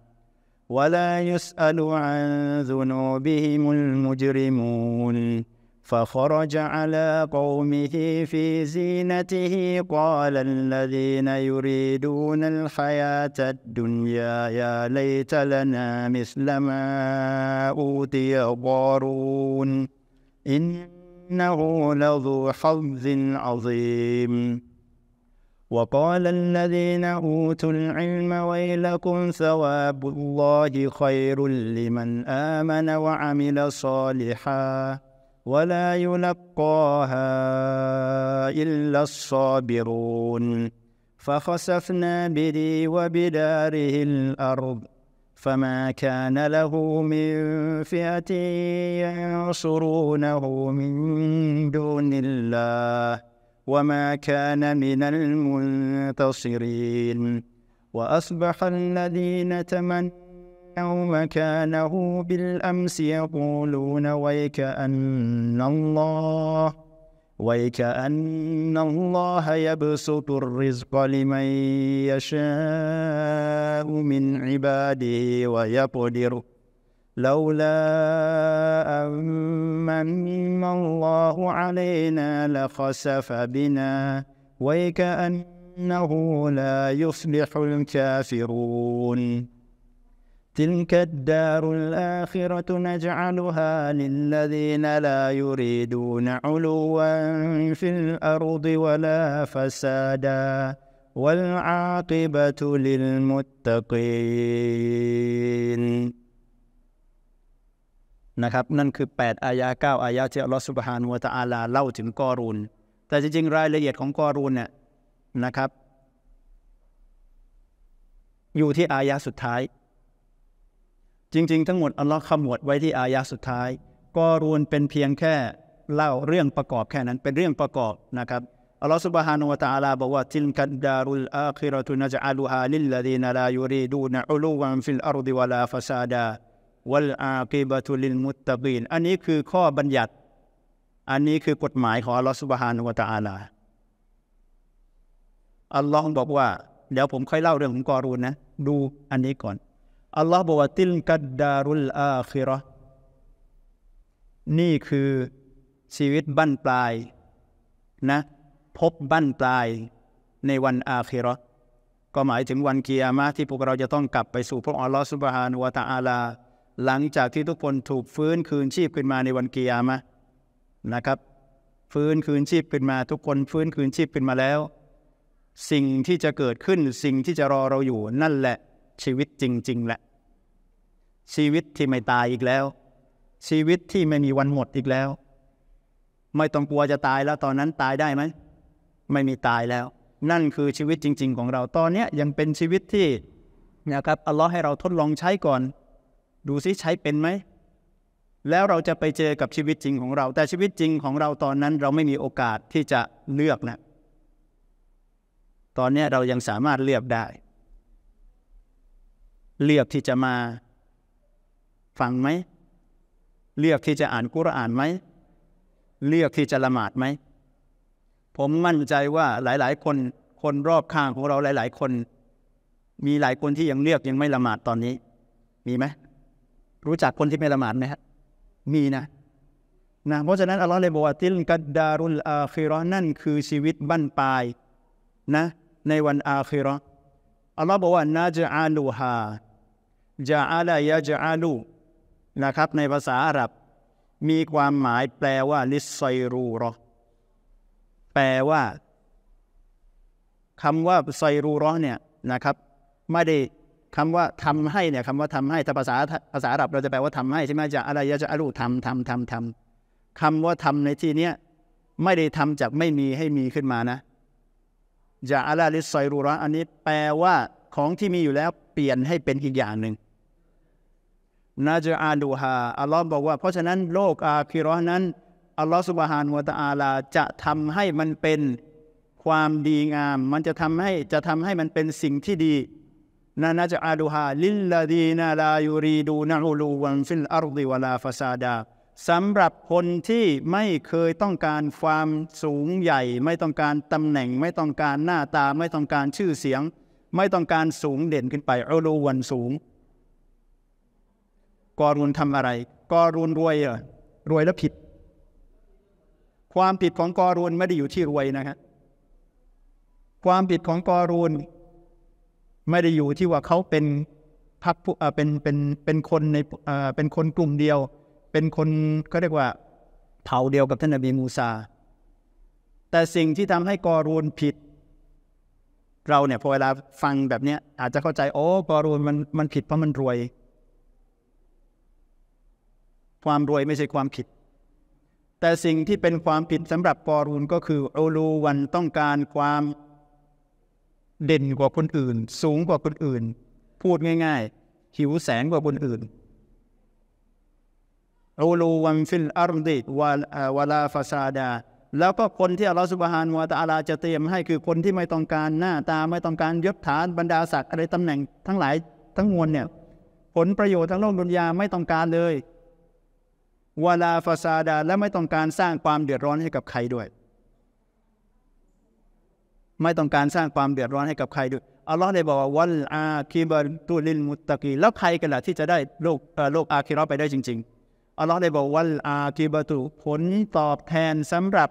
ولا يسأل عن ذنوبهم المجرمون فخرج على قومه في زينته قال الذين يريدون الحياة الدنيا يا ليت لنا مثل ما أوتي قارون إنه لذو حظ عظيم وقال الذين أوتوا العلم ويلكم ثواب الله خير لمن آمن وعمل صالحا ولا يلقاها إلا الصابرون فخسفنا به وبداره الأرض فما كان له من فئة ينصرونه من دون الله وما كان من المنتصرين وأصبح الذين تمنوا مكانه بالأمس يقولون ويك أن الله ويكأن الله يبسط الرزق لمن يشاء من عباده ويقدر لولا أن من الله علينا لخسف بنا ويكأنه لا يصلح الكافرون تلك الدار الآخرة نجعلها للذين لا يريدون علوا في الأرض ولا فسادا والعاقبة للمتقين นะครับนั่นคือ8อายา9อายาที่อัลลอฮฺสุบฮานุวะตะอาลาเล่าถึงกอรูนแต่ จริงๆรายละเอียดของกอรูนเนี่ยนะครับ อยู่ที่อายาสุดท้าย จริงๆ ทั้งหมดอัลลอฮ์ขมวดไว้ที่อายาสุดท้ายกอรูนเป็นเพียงแค่เล่าเรื่องประกอบแค่นั้นเป็นเรื่องประกอบนะครับอัลลอฮฺสุบฮานุวะตะอาลาบอกว่าทิลกัดดารุลอาคิรตุนจอาลูฮาลิลลดีนลายูรีดูนอุลูวันฟิลอารดิวลาฟซาดาวัลอาคีบะตุลินมุตตะบีนอันนี้คือข้อบัญญัติ อันนี้คือกฎหมายของอัลลอฮฺสุบฮานุวะตะอาลาอัลลอฮ์บอกว่า เดี๋ยวผมค่อยเล่าเรื่องของกอรูนนะ ดูอันนี้ก่อนอัลลอฮ์บอกว่าติลกัดดารุลอาคิรอนี่คือชีวิตบั้นปลายนะพบบั้นปลาย ในวันอาคิรอก็หมายถึงวันเกียรมาที่พวกเราจะต้องกลับไปสู่พระอัลลอฮ์สุบฮานุวะตะอาลาหลังจากที่ทุกคนถูกฟื้นคืนชีพขึ้นมาในวันเกียร์มานะครับ ฟื้นคืนชีพขึ้นมาทุกคน ฟื้นคืนชีพขึ้นมาแล้ว สิ่งที่จะเกิดขึ้นสิ่งที่จะรอเราอยู่นั่นแหละ ชีวิตจริง ๆ แหละ ชีวิตที่ไม่ตายอีกแล้ว ชีวิตที่ไม่มีวันหมดอีกแล้ว ไม่ต้องกลัวจะตายแล้วตอนนั้นตายได้ไหมไม่มีตายแล้ว นั่นคือชีวิตจริง ๆ ของเราตอนนี้ยังเป็นชีวิตที่นะครับอัลลอฮ์ให้เราทดลองใช้ก่อนดูซิใช้เป็นไหม แล้วเราจะไปเจอกับชีวิตจริงของเรา แต่ชีวิตจริงของเราตอนนั้น เราไม่มีโอกาสที่จะเลือกนะ ตอนนี้เรายังสามารถเลือกได้ เลือกที่จะมาฟังไหม เลือกที่จะอ่านกุรอานไหม เลือกที่จะละหมาดไหม ผมมั่นใจว่าหลาย ๆ คนคนรอบข้างของเราหลาย ๆ คน มีหลายคนที่ยังเลือกยังไม่ละหมาดตอนนี้ มีไหมรู้จักคนที่ไม่ละหมาดไหมครับมีนะนะ เพราะฉะนั้นอัลลอฮ์เลยบอกว่า ติลกัดดารุลอาคิรอนั่นคือชีวิตบั้นปลายนะ ในวันอาคิรออัลลอฮ์บอกว่านาจอาลูฮาจาอาลายาจอาลูนะครับ ในภาษาอาหรับ มีความหมายแปลว่า ลิซไซรูรอแปลว่าคำว่าไซรูรอเนี่ยนะครับ ไม่ได้คำว่าทำให้เนี่ยคำว่าทำให้ถ้าภาษาภาษาอับเราจะแปลว่าทำให้ใช่ไหมจะอะไรจะอะลูทำทำทำทำคำว่าทำในที่นี้ไม่ได้ทำจากไม่มีให้มีขึ้นมานะจะอะลาลิซอยรูระอันนี้แปลว่าของที่มีอยู่แล้วเปลี่ยนให้เป็นอีกอย่างหนึ่งนาจอาดูฮาอัลลอฮ์บอกว่าเพราะฉะนั้นโลกอาคิรอนั้นอัลลอฮ์สุบฮานวะตะอาลาจะทำให้มันเป็นความดีงาม มันจะทำให้จะทำให้มันเป็นสิ่งที่ดีนานาจะอาดูฮาลิลลาดีนาลายูรีดูนาอูลูวันฟิลอาร์ดิวลาฟาซาดาสำหรับคนที่ไม่เคยต้องการความสูงใหญ่ ไม่ต้องการตำแหน่ง ไม่ต้องการหน้าตา ไม่ต้องการชื่อเสียง ไม่ต้องการสูงเด่นขึ้นไปอูลูวันสูงกอรุนทำอะไรกอรุนรวยเหรอรวยแล้วผิด ความผิดของกอรุนไม่ได้อยู่ที่รวยนะครับความผิดของกอรุนไม่ได้อยู่ที่ว่าเขาเป็นพักเป็นเป็น เป็นคนในเป็นคนกลุ่มเดียว เป็นคนเขาเรียกว่าเผ่าเดียวกับ ท่านอบีมูซาแต่สิ่งที่ทำให้กอรูนผิด เราเนี่ยพอเวลาฟังแบบเนี้ย อาจจะเข้าใจโอ้กอรูนมันมันผิดเพราะมันรวย ความรวยไม่ใช่ความผิด แต่สิ่งที่เป็นความผิดสำหรับกอรูนก็คือโอลูวันต้องการความเด่นกว่าคนอื่น สูงกว่าคนอื่น พูดง่าย ๆ หิวแสงกว่าคนอื่นอูลูวันฟิลอารดิวาวาลาฟาซาดา แล้วก็คนที่อัลลอฮฺสุบฮานวาตาลาจะเตรียม ให้คือคนที่ไม่ต้องการหน้าตา ไม่ต้องการยศฐานบรรดาศักดิ์อะไรตำแหน่งทั้งหลายทั้งมวลเนี่ยผลประโยชน์ทั้งโลกดุนยาไม่ต้องการเลยวาลาฟาซาดาและไม่ต้องการสร้างความเดือดร้อนให้กับใครด้วยไม่ต้องการสร้างความเดือดร้อนให้กับใครด้วยอัลลอฮ์เลยบอกว่าวัลอาคีบาตุลินมุตตะกีแล้วใครกันล่ะที่จะได้โลกโลกอาคีรอไปได้จริง ๆอัลลอฮ์เลยบอกวัลอาคีบาตุผลตอบแทนสำหรับ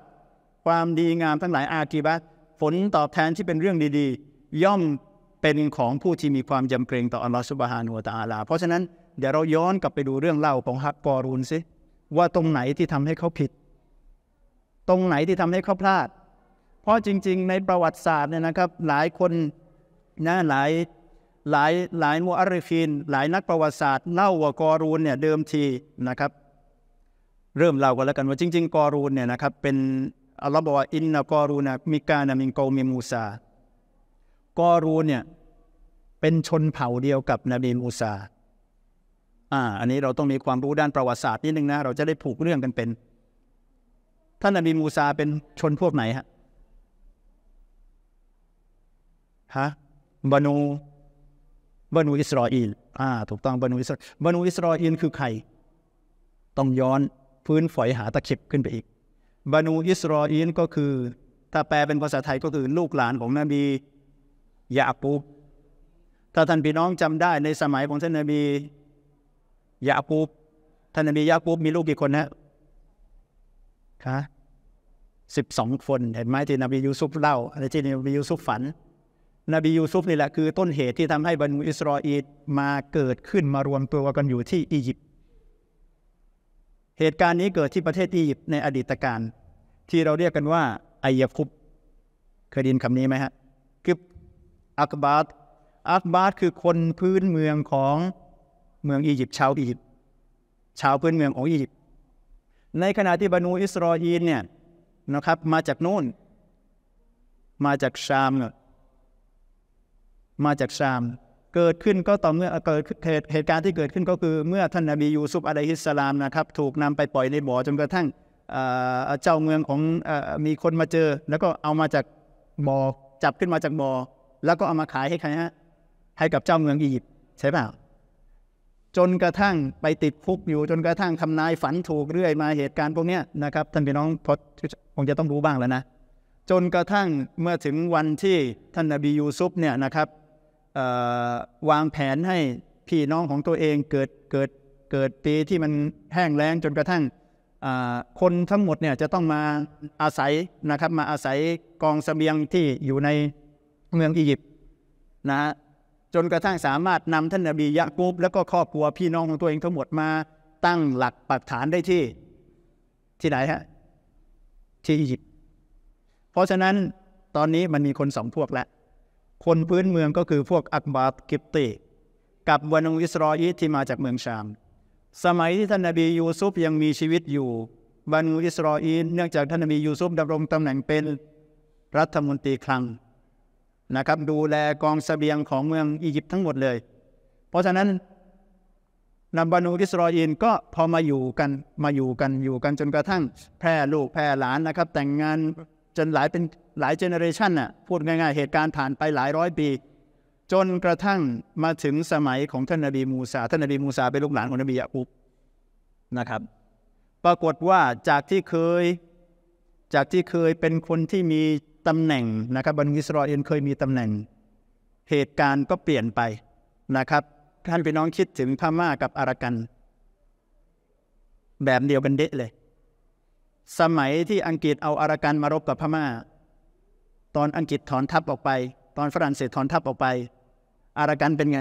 ความดีงามทั้งหลายอาคีบะผลตอบแทนที่เป็นเรื่องดีๆ ย่อมเป็นของผู้ที่มีความยำเกรงต่ออัลลอฮ์สุบฮานุวะตาลา เพราะฉะนั้นเดี๋ยวเราย้อนกลับไปดูเรื่องเล่าของฮักกอรูนซิว่าตรงไหนที่ทำให้เขาผิด ตรงไหนที่ทำให้เขาพลาดเพราะจริงๆในประวัติศาสตร์เนี่ยนะครับ หลายคนนะหลายหลายหลายมูอาริฟินหลายนักประวัติศาสตร์เล่าว่ากอรูนเนี่ยเดิมทีนะครับ เริ่มเล่ากันแล้วกันว่าจริง ๆกอรูนเนี่ยนะครับเป็นอัลลอฮ์บอกว่าอินนากอรูนมิกานามิงโกมิมูซากอรูนเนี่ยเป็นชนเผ่าเดียวกับนบีมูซาอ่าอันนี้เราต้องมีความรู้ด้านประวัติศาสตร์นิดนึงนะเราจะได้ผูกเรื่องกันเป็นท่านนบีมูซาเป็นชนพวกไหนฮะฮะบานูบานูอิสราเอลอ่าถูกต้องบานูอิสราบานูอิสราเอลคือใคร ต้องย้อนพื้นฝอยหาตะเข็บขึ้นไปอีกบานูอิสราเอลก็คือ ถ้าแปลเป็นภาษาไทยก็คือลูกหลานของนบียาปูถ้าท่านพี่น้องจำได้ในสมัยของท่านนบียาปูท่านนบียาปูมีลูกกี่คนนะคะสิบสองคน เห็นไหมที่นบียูซุฟเล่า อะไรที่นบียูซุฟฝันนบียูซุฟนี่แหละคือต้นเหตุที่ทำให้บรรดอิสรออีมาเกิดขึ้นมารวมตัวกันอยู่ที่อียิปต์ เหตุการณ์นี้เกิดที่ประเทศอียิปต์ในอดีตการที่เราเรียกกันว่าอายคุบเคยดินคำนี้ไหมฮะคืออักบาตอักบาตคือคนพื้นเมืองของเมืองอียิปต์ชาวอียิปต์ชาวพื้นเมืองของอียิปต์ในขณะที่บรรดอิสรออีเนี่ยนะครับ มาจากนู่น มาจากชามเนี่ยมาจากชาม เกิดขึ้นก็ต่อเมื่อเกิดเหตุการณ์ที่เกิดขึ้นก็คือเมื่อท่านนบียูซุฟอะลัยฮิสสลามนะครับถูกนำไปปล่อยในบ่อจนกระทั่งเจ้าเมืองของมีคนมาเจอ แล้วก็เอามาจากบ่อจับขึ้นมาจากบ่อ แล้วก็เอามาขายให้ใครฮะให้กับเจ้าเมืองอียิปต์ใช่เปล่าจนกระทั่งไปติดคุกอยู่จนกระทั่งทำนายฝันถูกเรื่อยมาเหตุการณ์พวกนี้นะครับ ท่านพี่น้องพอคงจะต้องรู้บ้างแล้วนะ จนกระทั่งเมื่อถึงวันที่ท่านนบียูซุฟเนี่ยนะครับวางแผนให้พี่น้องของตัวเองเกิดเกิดเกิดปีที่มันแห้งแล้ง จนกระทั่งคนทั้งหมดเนี่ยจะต้องมาอาศัยนะครับ มาอาศัยกองสเสบียงที่อยู่ในเมืองอียิปต์นะฮะจนกระทั่งสามารถนำท่านนบียะกูบแล้วก็ครอบครัวพี่น้องของตัวเองทั้งหมดมาตั้งหลักปักฐานได้ที่ที่ไหนฮะที่อียิปต์เพราะฉะนั้นตอนนี้มันมีคนสองพวกแล้วคนพื้นเมืองก็คือพวกอักบาตกิบติ กับวานงอิสรอยิที่มาจากเมืองชาม สมัยที่ท่านนบียูซุฟยังมีชีวิตอยู่บันอิสรออีเนื่องจากท่านนบียูซุฟดำรงตำแหน่งเป็นรัฐมนตรีคลังนะครับ ดูแลกองสเสบียงของเมืองอียิปต์ทั้งหมดเลย เพราะฉะนั้นนำบันูอิสรออีนก็พอมาอยู่กันมาอยู่กันอยู่กันจนกระทั่งแพร่ลูกแพร่หลานนะครับแต่งงานจนหลายเป็นหลายเจเนอเรชันน่ะพูดง่ายๆเหตุการณ์ผ่านไปหลายร้อยปี จนกระทั่งมาถึงสมัยของท่านนบีมูซาท่านนบีมูซาเป็นลูกหลานของนบียะกุบนะครับ ปรากฏว่าจากที่เคย จากที่เคยเป็นคนที่มีตำแหน่งนะครับบรรอิสราเอลเคยมีตำแหน่ง เหตุการณ์ก็เปลี่ยนไปนะครับ ท่านพี่น้องคิดถึงพม่ากับอารักัน แบบเดียวกันเด็ดเลยสมัยที่อังกฤษเอาอารากันมารบกับพมา่า ตอนอังกฤษถอนทัพออกไป ตอนฝรั่งเศสถอนทัพออกไป อารากันเป็นไง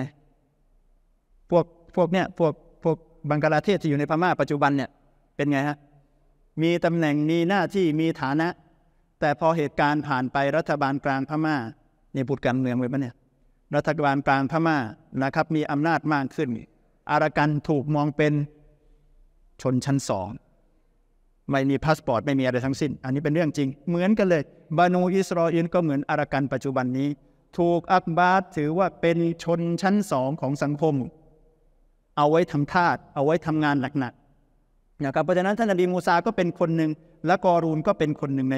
พวกพวกเนี้ยพวกพวกบังกลาเทศที่อยู่ในพม่าปัจจุบันเนี่ยเป็นไงฮะมีตำแหน่งมีหน้าที่มีฐานะ แต่พอเหตุการณ์ผ่านไปรัฐบาลกลางพม่าในีุตรการเมืองไว้ปะเนี่ย รัฐบาลกลางพม่านะครับ มีอำนาจมากขึ้น อารากันถูกมองเป็นชนชั้นสองไม่มีพาสปอร์ตไม่มีอะไรทั้งสิ้น อันนี้เป็นเรื่องจริง เหมือนกันเลยบานูอิสราเอลก็เหมือนอารักันปัจจุบันนี้ ถูกอักบาสถือว่าเป็นชนชั้นสองของสังคมเอาไว้ทำทาสเอาไว้ทำงานหนักๆนะครับเพราะฉะนั้นท่านอบีมูซาก็เป็นคนหนึ่งและกอรูนก็เป็นคนหนึ่งใน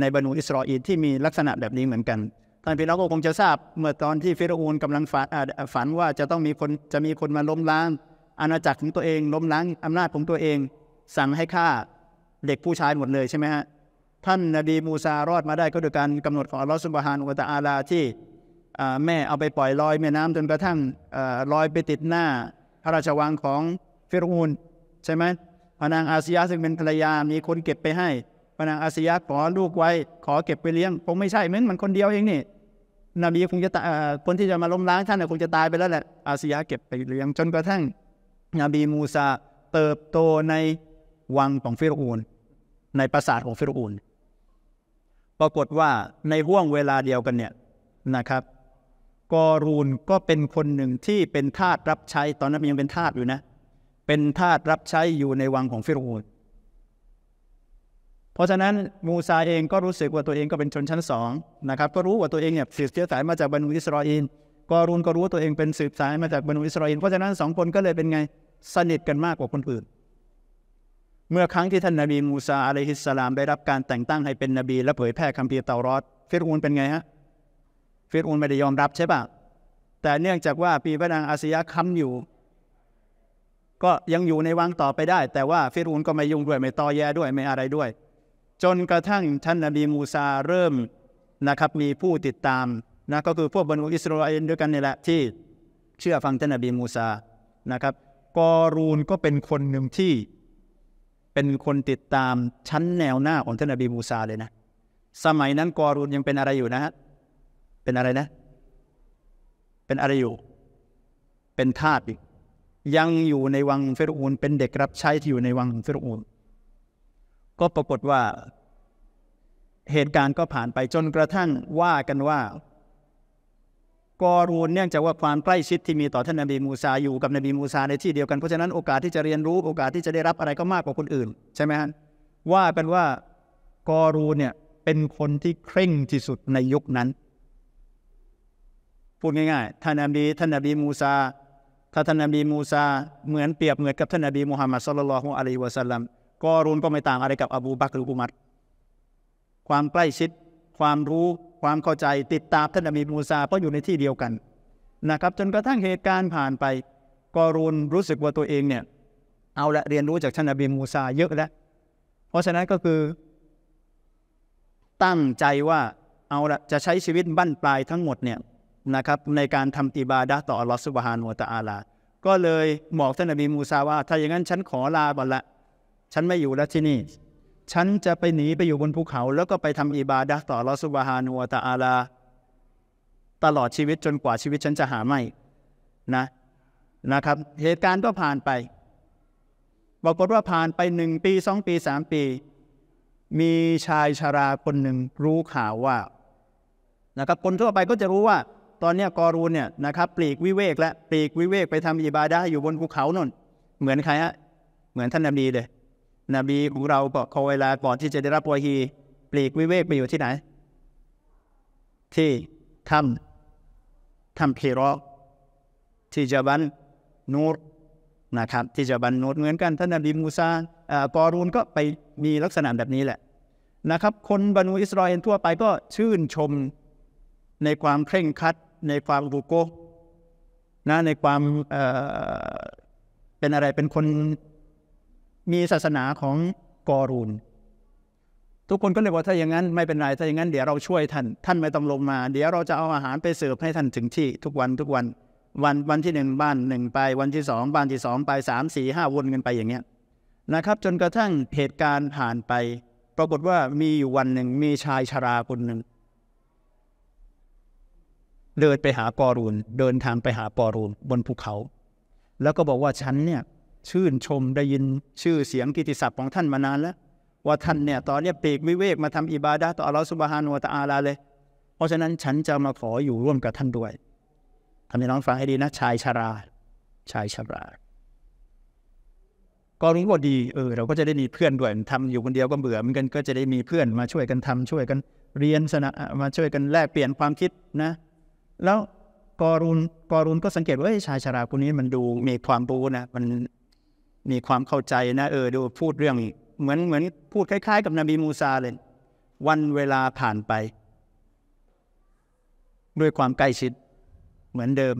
ในบานูอิสราเอลที่มีลักษณะแบบนี้เหมือนกันท่านพี่น้องก็คงจะทราบ เมื่อตอนที่ฟิโรอูนกำลังฝันฝันว่าจะต้องมีคนจะมีคนมาล้มล้าง อาณาจักรของตัวเองล้มล้างอำนาจของตัวเองสั่งให้ฆ่าเด็กผู้ชายหมดเลยใช่ไหมฮะท่านนบีมูซารอดมาได้ก็โดยการกำหนดของอัลลอฮฺสุบฮานอุตะอาลาที่ แม่เอาไปปล่อยลอย แม่น้ำจนกระทั่งลอยไปติดหน้า พระราชวังของฟิรูนใช่ไหมพนางอาซียาซึ่งเป็นภรรยามีคนเก็บไปให้พนางอาซียาขอลูกไว้ ขอเก็บไปเลี้ยงคงไม่ใช่เหมือนมันคนเดียวเองนี่นบีคงจะคนที่จะมาล้มล้างท่านคงจะตายไปแล้วแหละอาซียาเก็บไปเลี้ยงจนกระทั่งนบีมูซาเติบโตในวังของฟิรูนในปราสาทของฟิรูน ปรากฏว่าในห่วงเวลาเดียวกันเนี่ยนะครับ กอรูนก็เป็นคนหนึ่งที่เป็นทาสรับใช้ตอนนั้นยังเป็นทาสอยู่นะ เป็นทาสรับใช้อยู่ในวังของฟิรููนเพราะฉะนั้นมูซาเองก็รู้สึกว่าตัวเองก็เป็นชนชั้นสองนะครับ ก็รู้ว่าตัวเองเนี่ยสืบเชื้อสายมาจากบรรดอิสราเอล กอรูนก็รู้ว่าตัวเองเป็นสืบสายมาจากบรรดอิสราเอล เพราะฉะนั้นสองคนก็เลยเป็นไงสนิทกันมากกว่าคนอื่นเมื่อครั้งที่ท่านนาบีมูซาอะลัยฮิสสลามได้รับการแต่งตั้งให้เป็นนบี และเผยแพร่คัมภีร์เตารอดฟิรูนเป็นไงฮะฟิรูนไม่ได้ยอมรับใช่ปะแต่เนื่องจากว่าปีพระนางอาสยาค้ำอยู่ ก็ยังอยู่ในวังต่อไปได้ แต่ว่าฟิรูนก็ไม่ยุ่งด้วยไม่ตอแยด้วยไม่อะไรด้วย จนกระทั่งท่านนบีมูซาเริ่มนะครับมีผู้ติดตามนะก็คือพวกบรรดอิสราเอลด้วยกันนี่แหละที่ เชื่อฟังท่านนบีมูซานะครับ กอรูนก็เป็นคนหนึ่งที่เป็นคนติดตามชั้นแนวหน้าของท่านอบีมูซาเลยนะ สมัยนั้นกอรุนยังเป็นอะไรอยู่นะฮะเป็นอะไรนะ เป็นอะไรอยู่ เป็นทาสอีก ยังอยู่ในวังเฟรูนเป็นเด็กรับใช้ที่อยู่ในวังเฟรูนก็ปรากฏว่าเหตุการณ์ก็ผ่านไปจนกระทั่งว่ากันว่ากอรูนเนื่องจากว่าความใกล้ชิดที่มีต่อท่านนบีมูซา อยู่กับนบีมูซาในที่เดียวกันเพราะฉะนั้นโอกาสที่จะเรียนรู้ โอกาสที่จะได้รับอะไรก็มากกว่าคนอื่น ใช่ไหมฮะว่ากันว่ากอรูนเนี่ยเป็นคนที่เคร่งที่สุดในยุคนั้น พูดง่ายๆท่านนบีท่านนบีมูซาถ้าท่านนบีมูซาเหมือนเปรียบเหมือนกับท่านนบีมูฮัมมัดสุลลัลฮุอะลัยฮิวะสัลลัมกอรูนก็ไม่ต่างอะไรกับอบูบักรหรืออุมัดความใกล้ชิดความรู้ความเข้าใจติดตามท่านอบีมูซาเพราะอยู่ในที่เดียวกันนะครับ จนกระทั่งเหตุการณ์ผ่านไปกอรูนรู้สึกว่าตัวเองเนี่ยเอาละเรียนรู้จากท่านอบีมูซาเยอะแล้ว เพราะฉะนั้นก็คือตั้งใจว่าเอาละจะใช้ชีวิตบั้นปลายทั้งหมดเนี่ยนะครับในการทำติบาดะต่อลอสุบฮานุตะอาลา ก็เลยบอกท่านอบีมูซาว่า ถ้าอย่างนั้น ฉันขอลาบัลละฉันไม่อยู่แล้วที่นี่ฉันจะไปหนีไปอยู่บนภูเขา แล้วก็ไปทำอิบาดะต่อลอสุบฮานูอัตาอาลาตลอดชีวิตจนกว่าชีวิตฉันจะหาไม่ นะ นะครับ เหตุการณ์ก็ผ่านไปปรากฏว่าผ่านไปหนึ่งปีสองปีสามปี มีชายชาราคนหนึ่งรู้ข่าวว่า นะครับคนทั่วไปก็จะรู้ว่า ตอนนี้กอรูนเนี่ยนะครับปลีกวิเวก และปลีกวิเวก ไปทำอิบาดะอยู่บนภูเขานนเหมือนใครฮะ เหมือนท่านนบีเลยนบีของเราก็ขอเวลาก่อนที่จะได้รับวาฮีปลีกวิเวกไปอยู่ที่ไหน ที่ถ้ำถ้ำพีรอกที่จะบันนูรนะครับ ที่จะบันนูรเหมือนกันท่านนบีมูซาอ่าปอรูนก็ไปมีลักษณะแบบนี้แหละนะครับ คนบรรดอิสราเอลทั่วไป ก็ชื่นชมในความเคร่งครัด ในความบุโกนะในความเป็นอะไรเป็นคนมีศาสนาของกอรูน ทุกคนก็เลยบอกถ้าอย่างนั้น ไม่เป็นไร ถ้าอย่างนั้นเดี๋ยวเราช่วยท่านท่านไม่ต้องลงมา เดี๋ยวเราจะเอาอาหารไปเสิร์ฟให้ท่านถึงที่ ทุกวันทุกวันวันวันที่หนึ่ง บ้านหนึ่งไป วันที่สองบ้านที่สองไปสามสี่ห้า วนกันไปอย่างเงี้ยนะครับ จนกระทั่งเหตุการณ์ผ่านไป ปรากฏว่ามีอยู่วันหนึ่งมีชายชราคนหนึ่งเดินไปหากอรูนเดินทางไปหากอรูนบนภูเขา แล้วก็บอกว่าฉันเนี่ยชื่นชมได้ยินชื่อเสียงกิติศัพท์ของท่านมานานแล้ว ว่าท่านเนี่ย ตอนนี้ปีกวิเวก มาทำอิบาดะต่ออัลลอฮฺสุบฮานุวะตะอาลาเลย เพราะฉะนั้นฉันจะมาขออยู่ร่วมกับท่านด้วยทำให้น้องฟังให้ดีนะ ชายชารา ชายชาราก็รู้ว่าดีเออเราก็จะได้มีเพื่อนด้วยทำ อยู่คนเดียวก็เบื่อเหมือนกัน ก็จะได้มีเพื่อนมาช่วยกันทำช่วยกันเรียนสนะมาช่วยกันแลกเปลี่ยนความคิดนะ แล้วกอรุนกอรุนก็สังเกตว่าชายชาราคนนี้มันดูมีความรู้นะมันมีความเข้าใจนะเออดูพูดเรื่อง เหมือนเหมือนพูดคล้ายๆกับนบีมูซาเลย วันเวลาผ่านไป ด้วยความใกล้ชิด เหมือนเดิม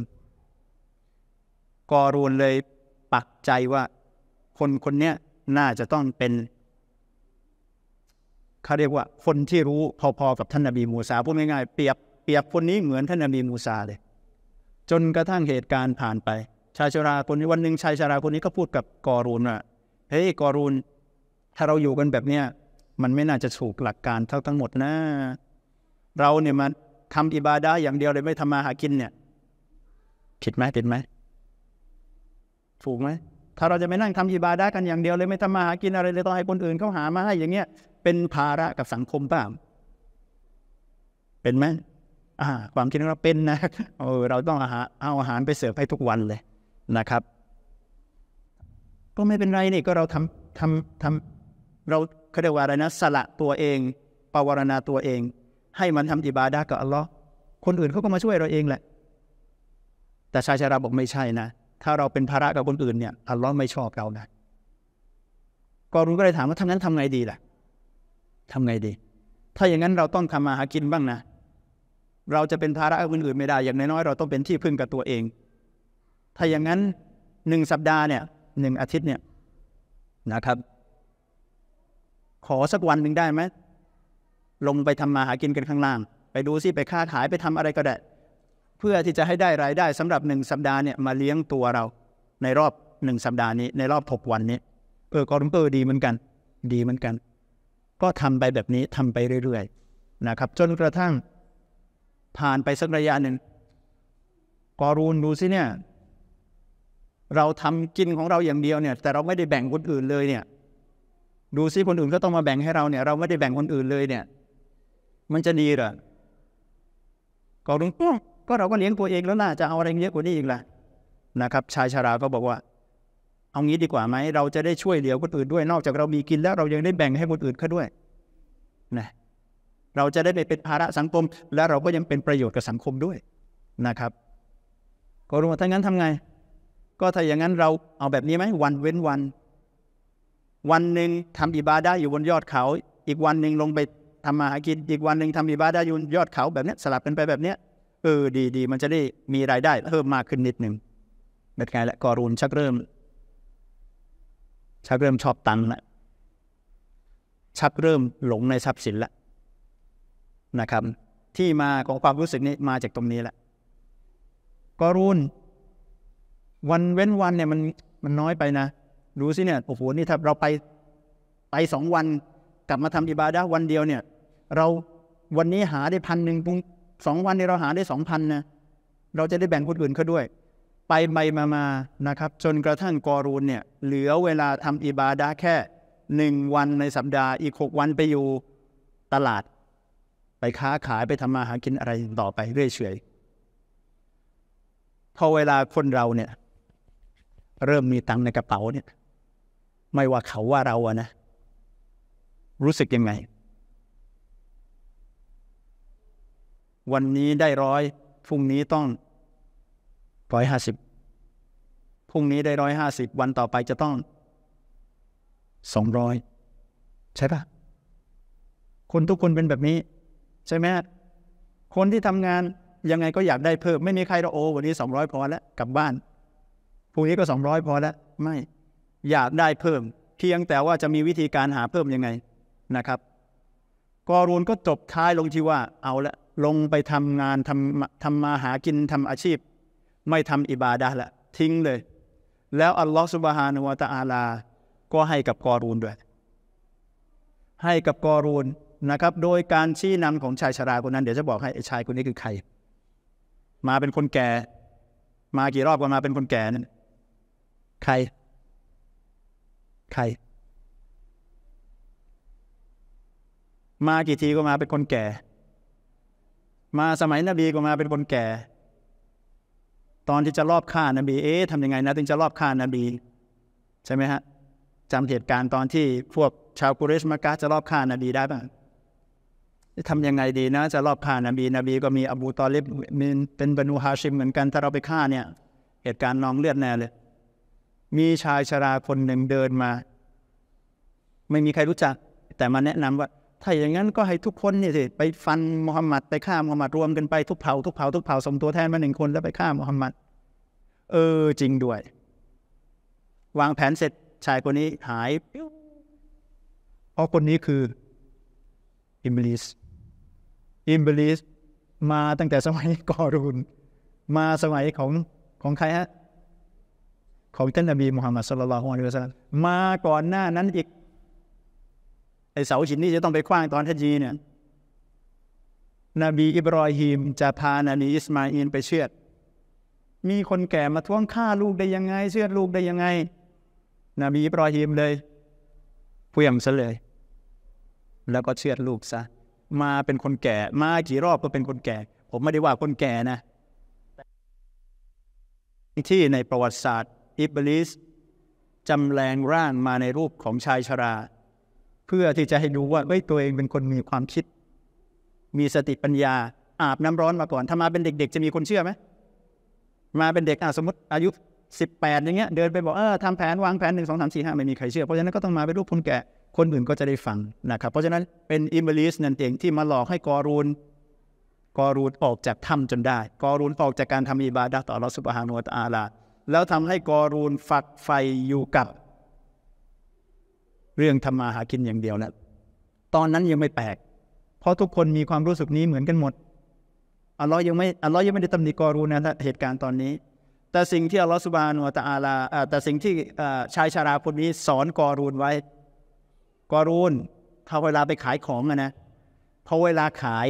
กอรูนเลยปักใจว่า คนคนนี้น่าจะต้องเป็นเขาเรียกว่าคนที่รู้พอๆกับท่านนบีมูซาพูดง่ายๆเปรียบเปรียบคนนี้เหมือนท่านนบีมูซาเลย จนกระทั่งเหตุการณ์ผ่านไปชายชราคนนี้วันหนึ่งชายชราคนนี้ก็พูดกับกอรุนว่าเฮ้ยกอรุนถ้าเราอยู่กันแบบเนี้ย มันไม่น่าจะถูกหลักการทั้งทั้งหมดนะเราเนี่ยมันทำอิบาดาอย่างเดียวเลยไม่ทำมาหากินเนี่ย ผิดไหมผิดไหมถูกไหมถ้าเราจะไม่นั่งทำอิบาดากันอย่างเดียวเลยไม่ทำมาหากินอะไรเลยต้องให้คนอื่นเขาหามาให้อย่างเงี้ยเป็นภาระกับสังคมป่าเป็นไหมอ่าความคิดของเราเป็นนะเออเราต้องอาหารเอาอาหารไปเสิร์ฟให้ทุกวันเลยนะครับก็ไม่เป็นไรนี่ก็เราทำทำทำเราเขาเรียกว่าอะไรนะสละตัวเองปวารณาตัวเอง ให้มันทำอิบาดะกับอัลลอฮ์คนอื่นเขาก็มาช่วยเราเองแหละแต่ชายชาราบอกไม่ใช่นะ ถ้าเราเป็นภาระกับคนอื่นเนี่ยอัลลอฮ์ไม่ชอบเรานะกอรุนก็เลยถามว่าทำนั้นทำไงดีล่ะทำไงดี ถ้าอย่างนั้นเราต้องทำมาหากินบ้างนะ เราจะเป็นภาระคนอื่นไม่ได้อย่างน้อยๆเราต้องเป็นที่พึ่งกับตัวเองถ้าอย่างนั้นหนึ่งสัปดาห์เนี่ย หนึ่งอาทิตย์เนี่ย นะครับ ขอสักวันหนึ่งได้ไหมลงไปทำมาหากินกันข้าง ล่าง ไปดูซิไปค้าขายไปทำอะไรก็ได้ เพื่อที่จะให้ได้รายได้สำหรับหนึ่งสัปดาห์เนี่ยมาเลี้ยงตัวเรา ในรอบหนึ่งสัปดาห์นี้ ในรอบหกวันนี้ เออก็รู้เออดีเหมือนกัน ดีเหมือนกัน ก็ทำไปแบบนี้ทำไปเรื่อยๆนะครับ จนกระทั่งผ่านไปสักระยะหนึ่งกอรูนดูซิเนี่ยเราทำกินของเราอย่างเดียวเนี่ย แต่เราไม่ได้แบ่งคนอื่นเลยเนี่ย ดูซิคนอื่นก็ต้องมาแบ่งให้เราเนี่ยเราไม่ได้แบ่งคนอื่นเลยเนี่ย มันจะดีหรอก็รุ้ก็เราก็เลี้ยงตัวเองแล้วล่ะจะเอาอะไรเยอะกว่านี้อีกล่ะนะครับ ชายชาราก็บอกว่าเอางี้ดีกว่าไหมเราจะได้ช่วยเหลือคนอื่นด้วย นอกจากเรามีกินแล้วเรายังได้แบ่งให้คนอื่นเขาด้วยนะเราจะได้ไม่เป็นภาระสังคมและเราก็ยังเป็นประโยชน์กับสังคมด้วยนะครับ ก็รู้ว่าถ้างั้นทำไงก็ถ้าอย่างนั้นเราเอาแบบนี้ไหมวันเว้นวัน วันหนึ่งทำอิบาดาอยู่บนยอดเขา อีกวันหนึ่งลงไปทำมาหากินอีกวันหนึ่งทำอิบาดาอยู่ยอดเขาแบบนี้สลับกันไปแบบเนี้ยเออดีดีมันจะได้มีรายได้เพิ่มมากขึ้นนิดหนึ่งเป็นไงละกอรูนชักเริ่ม ชักเริ่มชอบตังละชักเริ่มหลงในทรัพย์สินละนะครับ ที่มาของความรู้สึกนี้มาจากตรงนี้แหละกอรูนวันเว้นวันเนี่ยมันมันน้อยไปนะดูสิเนี่ยโอ้โหนี่ถ้าเราไปไปสองวัน กลับมาทำอิบาดะวันเดียวเนี่ย เราวันนี้หาได้พันหนึ่งปุ๊งสองวันเนี่ยเราหาได้สองพันนะเราจะได้แบ่งคนอื่นเขาด้วย ไปไปมามานะครับ จนกระทั่งกอรูนเนี่ย เหลือเวลาทำอิบาดะแค่หนึ่งวันในสัปดาห์อีกหกวันไปอยู่ตลาด ไปค้าขายไปทำมาหากินอะไรต่อไปเรื่อยเฉยพอเวลาคนเราเนี่ยเริ่มมีตังในกระเป๋าเนี่ยไม่ว่าเขาว่าเราอะนะ รู้สึกยังไง วันนี้ได้ร้อยพรุ่งนี้ต้องร้อยห้าสิบพรุ่งนี้ได้ร้อยห้าสิบวันต่อไปจะต้องสองร้อยใช่ปะคนทุกคนเป็นแบบนี้ ใช่ไหมคนที่ทำงานยังไงก็อยากได้เพิ่ม ไม่มีใครเราโอ วันนี้สองร้อยพอแล้วกลับบ้านพรุ่งนี้ก็ 200 พอแล้วไม่อยากได้เพิ่มเพียงแต่ว่าจะมีวิธีการหาเพิ่มยังไงนะครับ กอรูนก็จบท้ายลงที่ว่าเอาละ ลงไปทำงานทำทำมาหากินทำอาชีพ ไม่ทำอิบาดะละทิ้งเลย แล้วอัลลอฮฺสุบฮานุวาตาลา ก็ให้กับกอรูนด้วย ให้กับกอรูนนะครับ โดยการชี้นำของชายชราคนนั้นเดี๋ยวจะบอกให้ชายคนนี้คือใคร มาเป็นคนแก่ มากี่รอบก็มาเป็นคนแก่นั่นใครใครมากี่ทีก็มาเป็นคนแก่ มาสมัยนบีก็มาเป็นคนแก่ ตอนที่จะรอบฆ่านบีเอ๊ะทำยังไง นะถึงจะรอบฆ่านบีใช่ไหมฮะ จำเหตุการณ์ตอนที่พวกชาวกุเรชมากะจะรอบฆ่านบีได้ปจะทำยังไงดีนะจะรอบฆ่านบีนบีก็มีอบูตอลิบเป็นบรรูฮาชิมเหมือนกัน ถ้าเราไปฆ่าเนี่ย เหตุการณ์นองเลือดแน่เลยมีชายชราคนหนึ่งเดินมา ไม่มีใครรู้จัก แต่มาแนะนำว่าถ้าอย่างนั้นก็ให้ทุกคนเนี่ยสิไปฟันมุฮัมมัดไปฆ่ามุฮัมมัดรวมกันไปทุกเผ่าทุกเผ่าทุกเผ่าสมตัวแทนมาหนึ่งคนแล้วไปฆ่ามุฮัมมัดเออจริงด้วย วางแผนเสร็จชายคนนี้หายเพราะคนนี้คืออิมบลิสอิมบลิสมาตั้งแต่สมัยกอรุนมาสมัยของของใครฮะของท่านนบีมุฮัมมัดสุลลัลฮุอะลัยวะซัลลัมมาก่อนหน้านั้นอีกไอเสาหินนี่จะต้องไปคว้างตอนทัจีเนี่ย นบีอิบรอฮิมจะพานนีอิสมาอินไปเชือดมีคนแก่มาท้วงฆ่าลูกได้ยังไงเชือดลูกได้ยังไงนบีอิบรอฮิมเลยเพียงซะเลย แล้วก็เชือดลูกซะมาเป็นคนแก่มากี่รอบก็เป็นคนแก่ ผมไม่ได้ว่าคนแก่นะ ที่ในประวัติศาสตร์อิบลิสจำแรงร่างมาในรูปของชายชรา เพื่อที่จะให้ดูว่าไอ้ตัวเองเป็นคนมีความคิด มีสติปัญญาอาบน้ำร้อนมาก่อน ถ้ามาเป็นเด็ก ๆ จะมีคนเชื่อไหมมาเป็นเด็กอ่ะสมมติอายุ 18 อย่างเงี้ยเดินไปบอกเออทำแผนวางแผนหนึ่งสองสามสี่ห้าไม่มีใครเชื่อ เพราะฉะนั้นก็ต้องมาเป็นรูปคนแก่คนอื่นก็จะได้ฟังนะครับเพราะฉะนั้นเป็นอิมลิสนั่นเองที่มาหลอกให้กอรูนกอรูนออกจากถ้ำจนได้กอรูนออกจากการทำอิบาดะต่อรัสุบฮานุตอาลาแล้วทำให้กอรูนฝักไฟอยู่กับ เรื่องธรรมาหากินอย่างเดียวนะตอนนั้นยังไม่แปลก เพราะทุกคนมีความรู้สึกนี้เหมือนกันหมดอัลลอฮ์ยังไม่อัลลอฮ์ยังไม่ได้ตำหนิกอรูนนะเหตุการณ์ตอนนี้ แต่สิ่งที่อัลลอฮ์สุบานวตะอาลาแต่สิ่งที่ชายชาราคนนี้ สอนกอรูนไว้ กอรูนถ้าเวลาไปขายของะนะพอเวลาขาย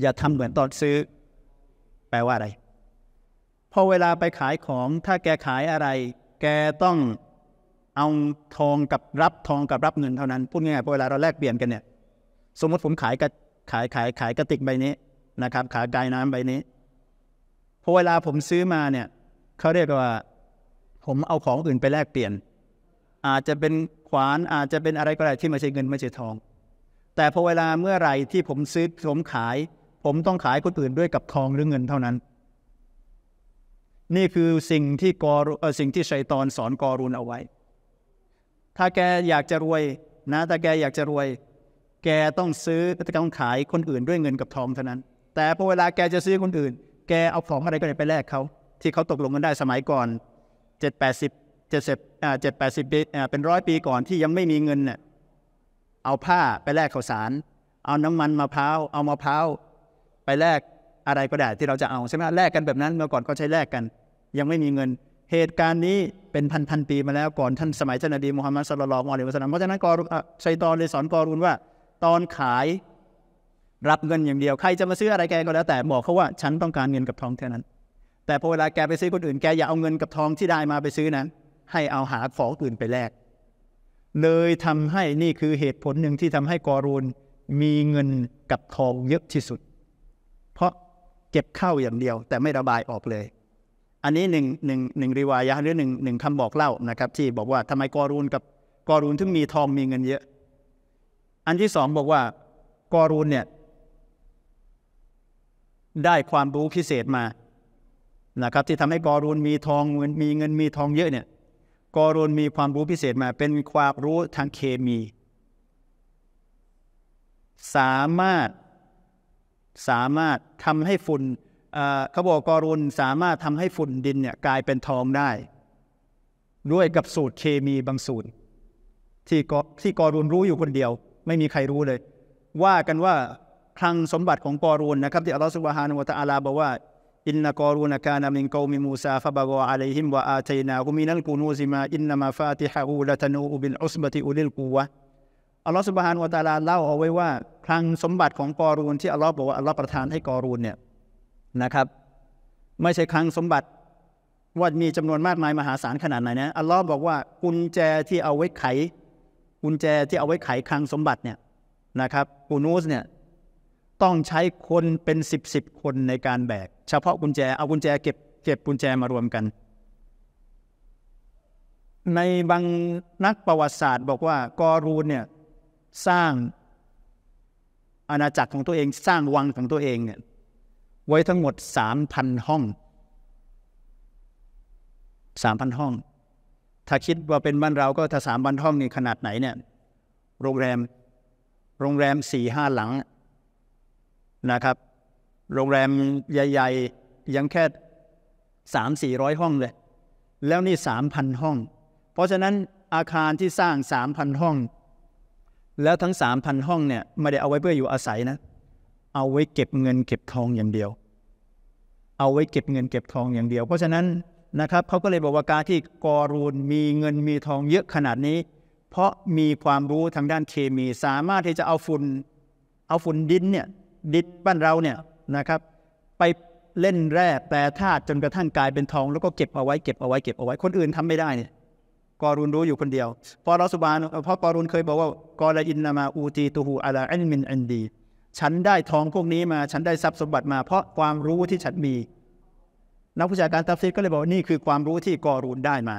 อย่าทำเหมือนตอนซื้อ แปลว่าอะไรพอเวลาไปขายของถ้าแกขายอะไร แกต้องเอาทองกับรับทองกับรับเงินเท่านั้นพูดง่ายๆพอเวลาเราแลกเปลี่ยนกันเนี่ย สมมติผมขายกระขายขายขายกระติกใบนี้นะครับ ขายกายน้ำใบนี้พอเวลาผมซื้อมาเนี่ยเขาเรียกว่า ผมเอาของอื่นไปแลกเปลี่ยน อาจจะเป็นขวานอาจจะเป็นอะไรก็ได้ที่ไม่ใช่เงินไม่ใช่ทอง แต่พอเวลาเมื่อไหร่ที่ผมซื้อผมขาย ผมต้องขายคนอื่นด้วยกับทองหรือเงินเท่านั้นนี่คือสิ่งที่กอสิ่งที่ชัยตอนสอนกอรุนเอาไว้ ถ้าแกอยากจะรวยนะ ถ้าแกอยากจะรวย แกต้องซื้อต้องขายคนอื่นด้วยเงินกับทองเท่านั้น แต่พอเวลาแกจะซื้อคนอื่น แกเอาของอะไรก็ได้ไปแลกเขา ที่เขาตกลงกันได้สมัยก่อนเจ็ดแปดสิบเจ็ดสิบอ่าเจ็ดแปดสิบปีอ่าเป็นร้อยปีก่อนที่ยังไม่มีเงินเนี่ยเอาผ้าไปแลกข้าวสาร เอาน้ำมันมะพร้าว เอามะพร้าวไปแลกอะไรก็ได้ที่เราจะเอาใช่ไหมแลกกันแบบนั้น เมื่อก่อนก็ใช้แลกกัน ยังไม่มีเงิน เหตุการณ์นี้เป็นพันพันปีมาแล้วก่อนท่านสมัยท่านอบีมุฮัมมัดสุลลัลอลลอฮิวะสัลลัมเพราะฉะนั้นกอรุชัยตอนเลยสอนกอรุนว่า ตอนขายรับเงินอย่างเดียว ใครจะมาซื้ออะไรแกก็แล้ว แต่บอกเขาว่าฉันต้องการเงินกับทองเท่านั้น แต่พอเวลาแกไปซื้อคนอื่นแกอย่าเอาเงินกับทองที่ได้มาไปซื้อนั้นให้เอาหาของอื่นไปแลกเลยทำให้นี่คือเหตุผลหนึ่งที่ทำให้กอรุนมีเงินกับทองเยอะที่สุดเก็บเข้าอย่างเดียวแต่ไม่ระบายออกเลย อันนี้หนึ่งหนึ่งหนึ่งรีวายะหรือหนึ่งหนึ่งคำบอกเล่านะครับที่บอกว่าทำไมกอรูนกับกอรูนถึงมีทองมีเงินเยอะ อันที่สองบอกว่ากอรูนเนี่ยได้ความรู้พิเศษมานะครับ ที่ทำให้กอรูนมีทองเงินมีเงินมีทองเยอะ เนี่ยกอรูนมีความรู้พิเศษมาเป็นความรู้ทางเคมี สามารถสามารถทำให้ฝุ่นเขาบอกกรุนสามารถทำให้ฝุ่นดินเนี่ยกลายเป็นทองได้ ด้วยกับสูตรเคมีบางสูตรที่กที่กอรุนรู้อยู่คนเดียว ไม่มีใครรู้เลย ว่ากันว่าคลังสมบัติ ของกอรุนนะครับที่อัลลอฮฺสุบฮานุวะตะอาลาบอกว่าอินนกอรุนกานามินกอมิมูซาฟะบะกออะลัยฮิมวะอาตัยนาฮุมินัลกูนูซิมาอินนามาฟาติฮะอูละตนูอุบิลอุสบะติอุลิลกูวะอัลลอฮฺสุบฮานวะตาลาเล่าเอาไว้ว่าคลังสมบัติของกอรูนที่อัลลอฮ์บอกว่าอัลลอฮ์ประทานให้กอรูนเนี่ยนะครับ ไม่ใช่คลังสมบัติว่ามีจำนวนมากมายมหาศาลขนาดไหนนะอัลลอฮ์บอกว่ากุญแจที่เอาไว้ไข กุญแจที่เอาไว้ไขคลังสมบัติเนี่ยนะครับกูนูสเนี่ยต้องใช้คนเป็นสิบสิบคนในการแบกเฉพาะกุญแจเอากุญแจเก็บเก็บกุญแจมารวมกัน ในบางนักประวัติศาสตร์บอกว่ากอรูนเนี่ยสร้างอาณาจักรของตัวเองสร้างวังของตัวเองเนี่ยไว้ทั้งหมดสามพันห้องสามพันห้อง ถ้าคิดว่าเป็นบ้านเราก็ถ้าสามพันห้องนี่ขนาดไหนเนี่ยโรงแรมโรงแรมสี่ห้าหลังนะครับ โรงแรมใหญ่ ๆยังแค่สามสี่ร้อยห้องเลยแล้วนี่สามพันห้อง เพราะฉะนั้นอาคารที่สร้างสามพันห้องแล้วทั้ง 3,000 ห้องเนี่ยไม่ได้เอาไว้เพื่ออยู่อาศัยนะเอาไว้เก็บเงินเก็บทองอย่างเดียว เอาไว้เก็บเงินเก็บทองอย่างเดียว เพราะฉะนั้นนะครับเขาก็เลยบอกว่าการที่กอรูนมีเงินมีทองเยอะขนาดนี้ เพราะมีความรู้ทางด้านเคมี สามารถที่จะเอาฝุ่นเอาฝุ่นดินเนี่ยดินบ้านเราเนี่ยนะครับ ไปเล่นแร่แปรธาตุจนกระทั่งกลายเป็นทองแล้วก็เก็บเอาไว้เก็บเอาไว้เก็บเอาไว้คนอื่นทำไม่ได้เนี่ยกอรุนรู้อยู่คนเดียว พอรอสุบานเพราะกอรุนเคยบอกว่ากอลอินนามาอูตีตูหูอาลาอันมินอันดี ฉันได้ทองพวกนี้มา ฉันได้ทรัพย์สมบัติมาเพราะความรู้ที่ฉันมีนักวิชาการตัฟซีก็เลยบอกนี่คือความรู้ที่กอรุนได้มา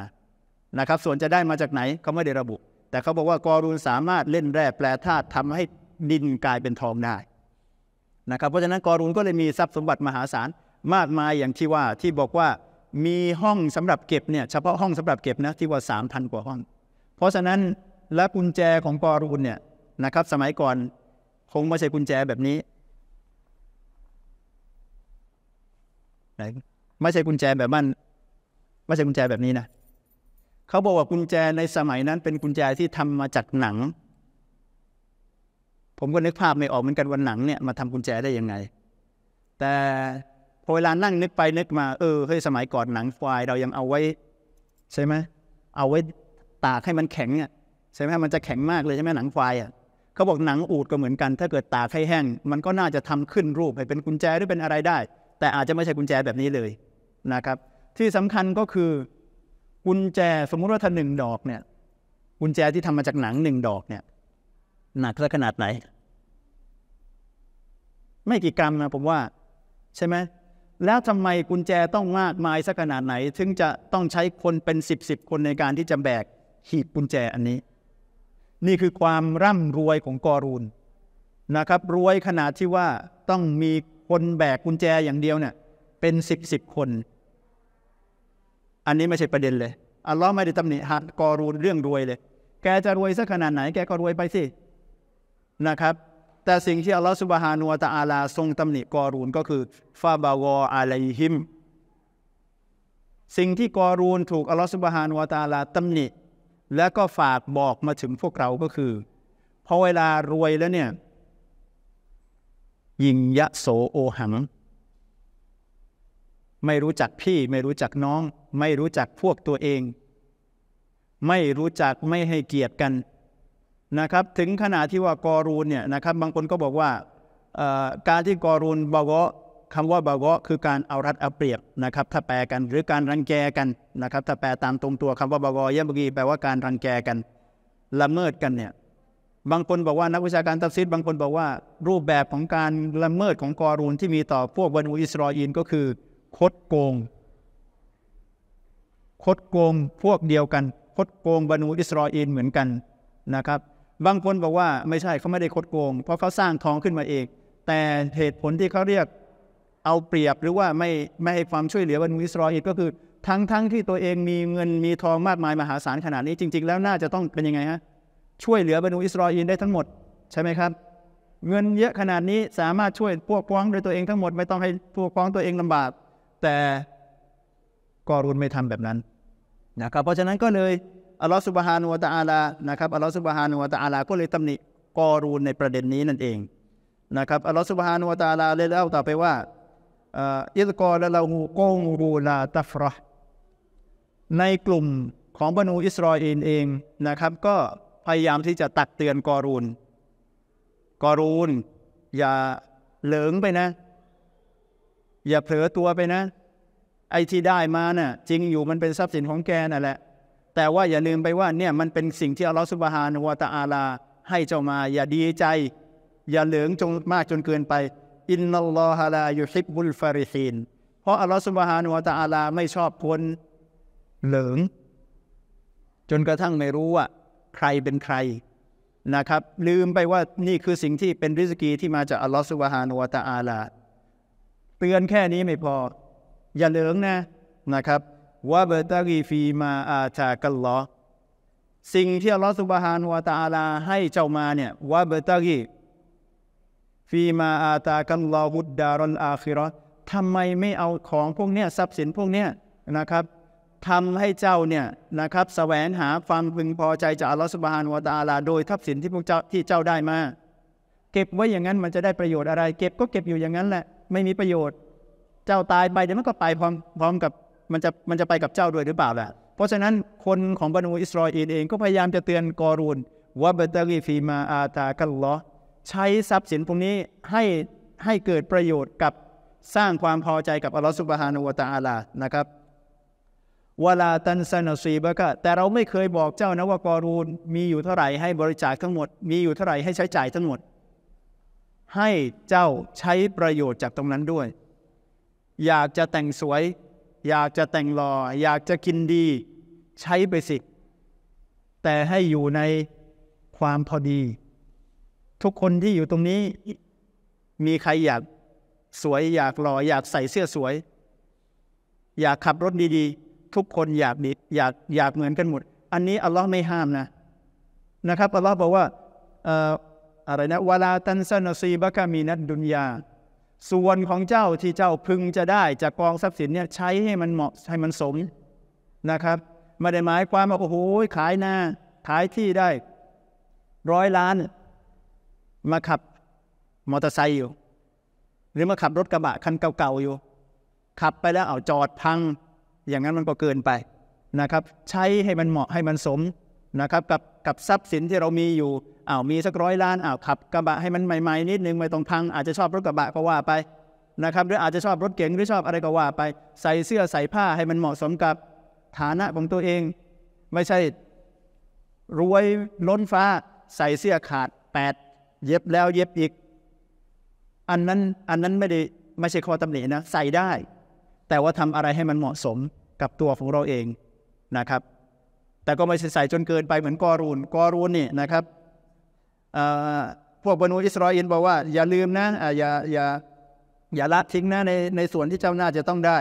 นะครับ ส่วนจะได้มาจากไหนเขาไม่ได้ระบุ แต่เขาบอกว่ากอรุนสามารถเล่นแร่แปรธาตุทาให้ดินกลายเป็นทองได้นะครับเพราะฉะนั้นกอรุนก็เลยมีทรัพย์สมบัติมหาศาลมากมายอย่างที่ว่าที่บอกว่ามีห้องสำหรับเก็บเนี่ย เฉพาะห้องสำหรับเก็บนะ ที่ว่าสามพันกว่าห้อง เพราะฉะนั้นและกุญแจของกอรูนเนี่ยนะครับ สมัยก่อนคงไม่ใช่กุญแจแบบนี้ไม่ใช่กุญแจแบบมันไม่ใช่กุญแจแบบนี้นะเขาบอกว่ากุญแจในสมัยนั้น เป็นกุญแจที่ทำมาจากหนัง ผมก็นึกภาพไม่ออกเหมือนกันวันหนังเนี่ย มาทำกุญแจได้ยังไง แต่อเวลานั่งนึกไปนึกมา เออเฮ้ยสมัยก่อนหนังควายเรายังเอาไว้ ใช่ไหม เอาไว้ตากให้มันแข็งเนี่ยใช่ไหมมันจะแข็งมากเลยใช่ไหมหนังควายอ่ะเขาบอกหนังอูดก็เหมือนกัน ถ้าเกิดตากให้แห้ง มันก็น่าจะทำขึ้นรูป ให้เป็นกุญแจหรือเป็นอะไรได้ แต่อาจจะไม่ใช่กุญแจแบบนี้เลยนะครับ ที่สำคัญก็คือ กุญแจสมมุติว่าถ้าหนึ่งดอกเนี่ย กุญแจที่ทำมาจากหนังหนึ่งดอกเนี่ย หนักขนาดไหน ไม่กี่กรัมนะ ผมว่า ใช่ไหมแล้วทำไมกุญแจต้องมากมายสักขนาดไหน ถึงจะต้องใช้คนเป็นสิบสิบคนในการที่จะแบก หีบกุญแจอันนี้ นี่คือความร่ำรวยของกอรูน นะครับ รวยขนาดที่ว่าต้องมีคนแบกกุญแจอย่างเดียวเนี่ย เป็นสิบสิบคน อันนี้ไม่ใช่ประเด็นเลยอัลลอฮ์ไม่ได้ตำหนิหัดกอรูนเรื่องรวยเลย แกจะรวยสักขนาดไหน แกก็รวยไปสินะครับแต่สิ่งที่อัลลอฮฺสุบฮานุวตะอาลาทรงตำหนิกอรูนก็คือฟาบาวออาลัยฮิม สิ่งที่กอรูนถูกอัลลอฮฺสุบฮานุวตะอาลาตำหนิและก็ฝากบอกมาถึงพวกเราก็คือพอเวลารวยแล้วเนี่ยยิงยะโสโอหังไม่รู้จักพี่ไม่รู้จักน้อง ไม่รู้จักพวกตัวเอง ไม่รู้จักไม่ให้เกียรติกันนะครับถึงขนาดที่ว่ากอรูนเนี่ยนะครับ บางคนก็บอกว่าการที่กอรูนบาวะคำว่าบาวะคือการเอารัดเอาเปรียบนะครับ ถ้าแปลกันหรือการรังแกกันนะครับ ถ้าแปลตามตรงตัวคำว่าบาวะยะบกีแปลว่าการรังแกกัน ละเมิดกันเนี่ยบางคนบอกว่านักวิชาการตัฟซิดบางคนบอกว่ารูปแบบของการละเมิดของกอรูนที่มีต่อพวกบรรดอิสรออินก็คือ คดโกง คดโกงพวกเดียวกัน คดโกงบรรดอิสรออินเหมือนกันนะครับบางคนบอกว่าไม่ใช่เขาไม่ได้คดโกง เพราะเขาสร้างทองขึ้นมาเอง แต่เหตุผลที่เขาเรียกเอาเปรียบหรือว่าไม่ไม่ให้ความช่วยเหลือบรรดาอิสรออีกก็คือ ทั้งทั้งที่ตัวเองมีเงินมีทองมากมายมหาศาลขนาดนี้ จริงๆ แล้วน่าจะต้องเป็นยังไงฮะช่วยเหลือบรรดาอิสรออีได้ทั้งหมด ใช่ไหมครับ เงินเยอะขนาดนี้สามารถช่วยพวกพ้องโดยตัวเองทั้งหมดไม่ต้องให้พวกพ้องตัวเองลำบาก แต่กอรุนไม่ทำแบบนั้นนะครับเพราะฉะนั้นก็เลยอัลลอฮฺสุบฮานุวะตะอัลานะครับอัลลอฮฺสุบฮานุวะตะอัลาก็เลยตำหนิกอรูนในประเด็นนี้นั่นเองนะครับอัลลอฮฺสุบฮานุวะตะอัลาเลยเล่าต่อไปว่าอิสกอละลาหูโกงรูลาตัฟรอในกลุ่มของบรรดอิสรอเอลเองนะครับ ก็พยายามที่จะตักเตือนกอรูนกอรูนอย่าเหลิงไปนะ อย่าเผลอตัวไปนะ ไอที่ได้มานะ่ะจริงอยู่มันเป็นทรัพย์สินของแกนั่นแหละแต่ว่าอย่าลืมไปว่าเนี่ยมันเป็นสิ่งที่อัลลอฮฺสุบฮานวะตะอาลา ให้เจ้ามาอย่าดีใจ อย่าเหลืองจงมากจนเกินไป อินนัลลอฮะลา ยุฮิบบุลฟาริฮีนเพราะอัลลอฮฺสุบฮานวะตะอาลา ไม่ชอบคนเหลืองจนกระทั่งไม่รู้ว่า ใครเป็นใครนะครับ ลืมไปว่านี่คือสิ่งที่เป็นริสกีที่มาจากอัลลอฮฺสุบฮานวะตะอาลาเตือนแค่นี้ไม่พอ อย่าเหลืองนะนะครับวะเบตารีฟีมาอาชากัลลอสิ่งที่อัลลอฮฺสุบฮานวาตาลาให้เจ้ามาเนี่ยวะเบตารีฟีมาอาตากัลลอฮุดดารอนอาคิรอทำไมไม่เอาของพวกเนี้ยทรัพย์สินพวกเนี้ยนะครับ ทำให้เจ้าเนี่ยนะครับสแสวงหาความพึงพอใจจากอัลลอฮฺสุบฮานวาตาลา โดยทรัพย์สินที่พวกเจ้าที่เจ้าได้มา เก็บไว้อย่างนั้นมันจะได้ประโยชน์อะไรเก็บก็เก็บอยู่อย่างนั้นแหละไม่มีประโยชน์ เจ้าตายไปเดี๋ยวมันก็ไปพร้อมพร้อมกับมันจะมันจะไปกับเจ้าด้วยหรือเปล่าล่ะเพราะฉะนั้น คนของบรรดอิสราเอลเอง ก็พยายามจะเตือนกอรูน ว่าเบตอรีฟีมาอาตากันลอใช้ทรัพย์สินพวกนี้ให้ให้เกิดประโยชน์กับสร้างความพอใจกับอัลลอฮฺสุบฮานุวตาอัลา นะครับวลาตันซนซีบะกะแต่เราไม่เคยบอกเจ้านะว่า กอรูนมีอยู่เท่าไหร่ให้บริจาคทั้งหมดมีอยู่เท่าไหร่ให้ใช้จ่ายทั้งหมด ให้เจ้าใช้ประโยชน์จากตรงนั้นด้วย อยากจะแต่งสวยอยากจะแต่งหล่ออยากจะกินดี ใช้ไปสิแต่ให้อยู่ในความพอดี ทุกคนที่อยู่ตรงนี้ มีใครอยากสวย อยากหล่ออยากใส่เสื้อสวย อยากขับรถดีๆทุกคนอยากดีอยากอยากเหมือนกันหมดอันนี้อัลลอฮ์ไม่ ห้ามนะนะครับอัลลอฮ์บอกว่าอะไรนะวลาตันซานซีบะกามีนัดดุนยาส่วนของเจ้าที่เจ้าพึงจะได้จากกองทรัพย์สินเนี่ยใช้ให้มันเหมาะให้มันสมนะครับไม่ได้หมายความว่าโอ้โหขายนาขายที่ได้ ร้อยล้าน มาขับมอเตอร์ไซค์อยู่หรือมาขับรถกระบะ คันเก่าๆอยู่ ขับไปแล้วเอาจอดพัง อย่างนั้นมันก็เกินไปนะครับ ใช้ให้มันเหมาะให้มันสมนะครับ กับกับทรัพย์สินที่เรามีอยู่อ้าวมีสักร้อยล้านอ้าวขับกระบะให้มันใหม่ๆ นิดนึงไม่ต้องพังอาจจะชอบรถกระบะก็ว่าไปนะครับ หรืออาจจะชอบรถเก๋งหรือชอบอะไรก็ว่าไป ใส่เสื้อใส่ผ้าให้มันเหมาะสมกับฐานะของตัวเอง ไม่ใช่รวยล้นฟ้า ใส่เสื้อขาดแปดเย็บแล้วเย็บอีก อันนั้นอันนั้นไม่ได้ไม่ใช่ข้อตำหนินะใส่ได้ แต่ว่าทำอะไรให้มันเหมาะสมกับตัวของเราเองนะครับ แต่ก็ไม่ใส่จนเกินไปเหมือนกอรูนกอรูนนี่นะครับพวกบนูอิสราเอลบอกว่า อย่าลืมนะอย่าอย่าอย่าละทิ้งนะในในส่วนที่เจ้าหน้าจะต้องได้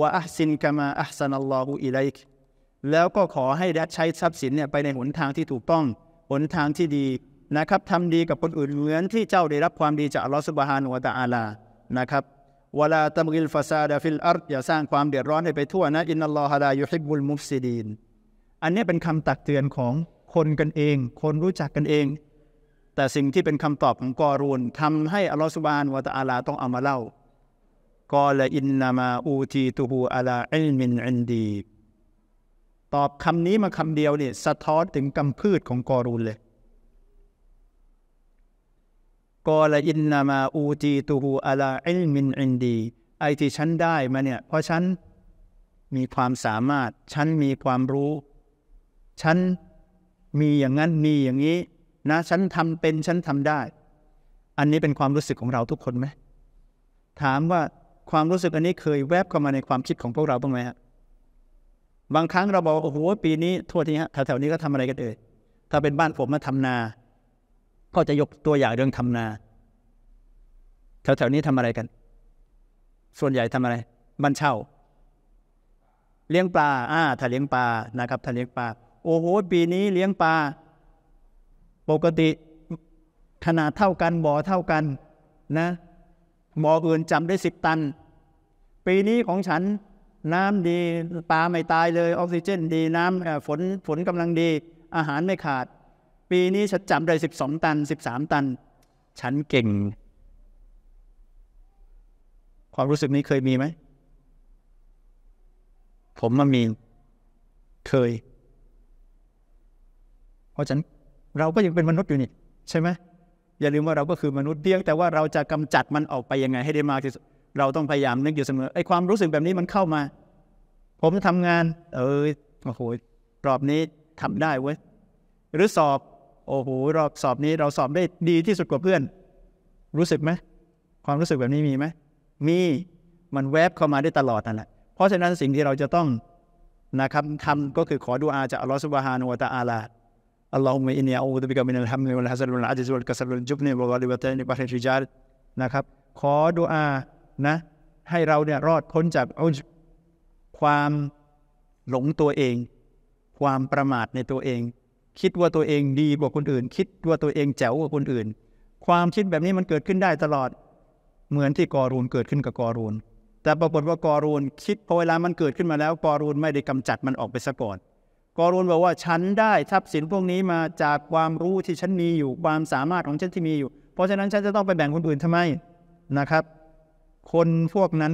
วะอัซินกามาอัซันัลลอฮุอิลัยแล้วก็ขอให้ดัชใช้ทรัพย์สินเนี่ยไปในหนทางที่ถูกต้อง หนทางที่ดี นะครับทำดีกับคนอื่นเหมือนที่เจ้าได้รับความดีจากอัลลอฮฺสุบฮานุวะตาอัลานะครับวลาตมกิลฟาซาดาฟิลอาร์อย่าสร้างความเดือดร้อนให้ไปทั่วนะอินนัลลอฮฺลายุฮิบุลมุฟซิดีนอันนี้เป็นคำตักเตือนของคนกันเอง คนรู้จักกันเองแต่สิ่งที่เป็นคำตอบของกอรูนทำให้อัลลอฮฺสุบานวะตอาลาต้องเอามาเล่ากอลอินนามาอูทีตูฮูอาลาอิลมินอินดี ตอบคำนี้มาคำเดียวเนี่ยสะท้อนถึงกำพืชของกอรูนเลยกอลอินนามาอูทีตูฮูอาลาอิลมินอินดีไอที่ฉันได้มาเนี่ย เพราะฉันมีความสามารถ ฉันมีความรู้ฉันมีอย่างนั้นมีอย่างนี้นะฉันทำเป็นฉันทำได้ อันนี้เป็นความรู้สึกของเราทุกคนไหมถามว่าความรู้สึกอันนี้เคยแวบเข้ามาในความคิดของพวกเราบ้างไหมฮะบางครั้งเราบอกโอ้โห ปีนี้ ทั่วที่ฮะแถวๆนี้ก็ทำอะไรกันเอ่ยถ้าเป็นบ้าน ผมมาทำนา ก็จะยกตัวอย่างเรื่องทำนา แถวๆนี้ทำอะไรกัน ส่วนใหญ่ทำอะไรบ้านเช่า เลี้ยงปลาอ่า ถ้าเลี้ยงปลานะครับ ถ้าเลี้ยงปลาโอ้โห ปีนี้ เลี้ยงปลาปกติขนาดเท่ากันบ่อเท่ากันนะบ่ออื่นจำได้สิบตัน ปีนี้ของฉันน้ำดีปลาไม่ตายเลย ออกซิเจนดีน้ำฝนฝนกำลังดี อาหารไม่ขาด ปีนี้ฉันจำได้สิบสองตันสิบสามตัน ฉันเก่ง ความรู้สึกนี้เคยมีไหม ผมมันมี เคย เพราะฉันเราก็ยังเป็นมนุษย์อยู่นี่ใช่ไหมอย่าลืมว่าเราก็คือมนุษย์เพียงแต่ว่า เราจะกำจัดมันออกไปยังไง ให้ได้มากที่สุดเราต้องพยายามนึกอยู่เสมอไอ้ความรู้สึกแบบนี้มันเข้ามา ผมจะทำงาน เออโอ้โหรอบนี้ทำได้เว้ยหรือสอบ โอ้โหรอบสอบนี้ เราสอบได้ดีที่สุดกว่าเพื่อน รู้สึกไหมความรู้สึกแบบนี้มีไหม มีมันแวบเข้ามาได้ตลอดนั่นแหละเพราะฉะนั้นสิ่งที่เราจะต้องนะครับทำก็คือขอดูอาจากอัลลอฮฺสุบฮานุวะตะอาลา اللهم إني أعوذ بك من الهم و ا ل ح ز ن والعجز والكسل والجبن و ا ل غ ل ب ت ي بحر الرجال นะครับขอดุอานะให้เราเนี่ยรอดพ้นจากความหลงตัวเอง ความประมาทในตัวเอง คิดว่าตัวเองดีกว่าคนอื่น คิดว่าตัวเองแจ๋วกว่าคนอื่น ความคิดแบบนี้มันเกิดขึ้นได้ตลอดเหมือนที่กอรูนเกิดขึ้นกับกอรูนแต่ปรากฏว่ากอรูนคิดพอเวลามันเกิดขึ้นมาแล้วกอรูนไม่ได้กำจัดมันออกไปซะก่อนกอรูนบอกว่าฉันได้ทรัพย์สินพวกนี้มาจากความรู้ที่ฉันมีอยู่ความสามารถของฉันที่มีอยู่ เพราะฉะนั้นฉันจะต้องไปแบ่งคนอื่นทำไมนะครับ คนพวกนั้น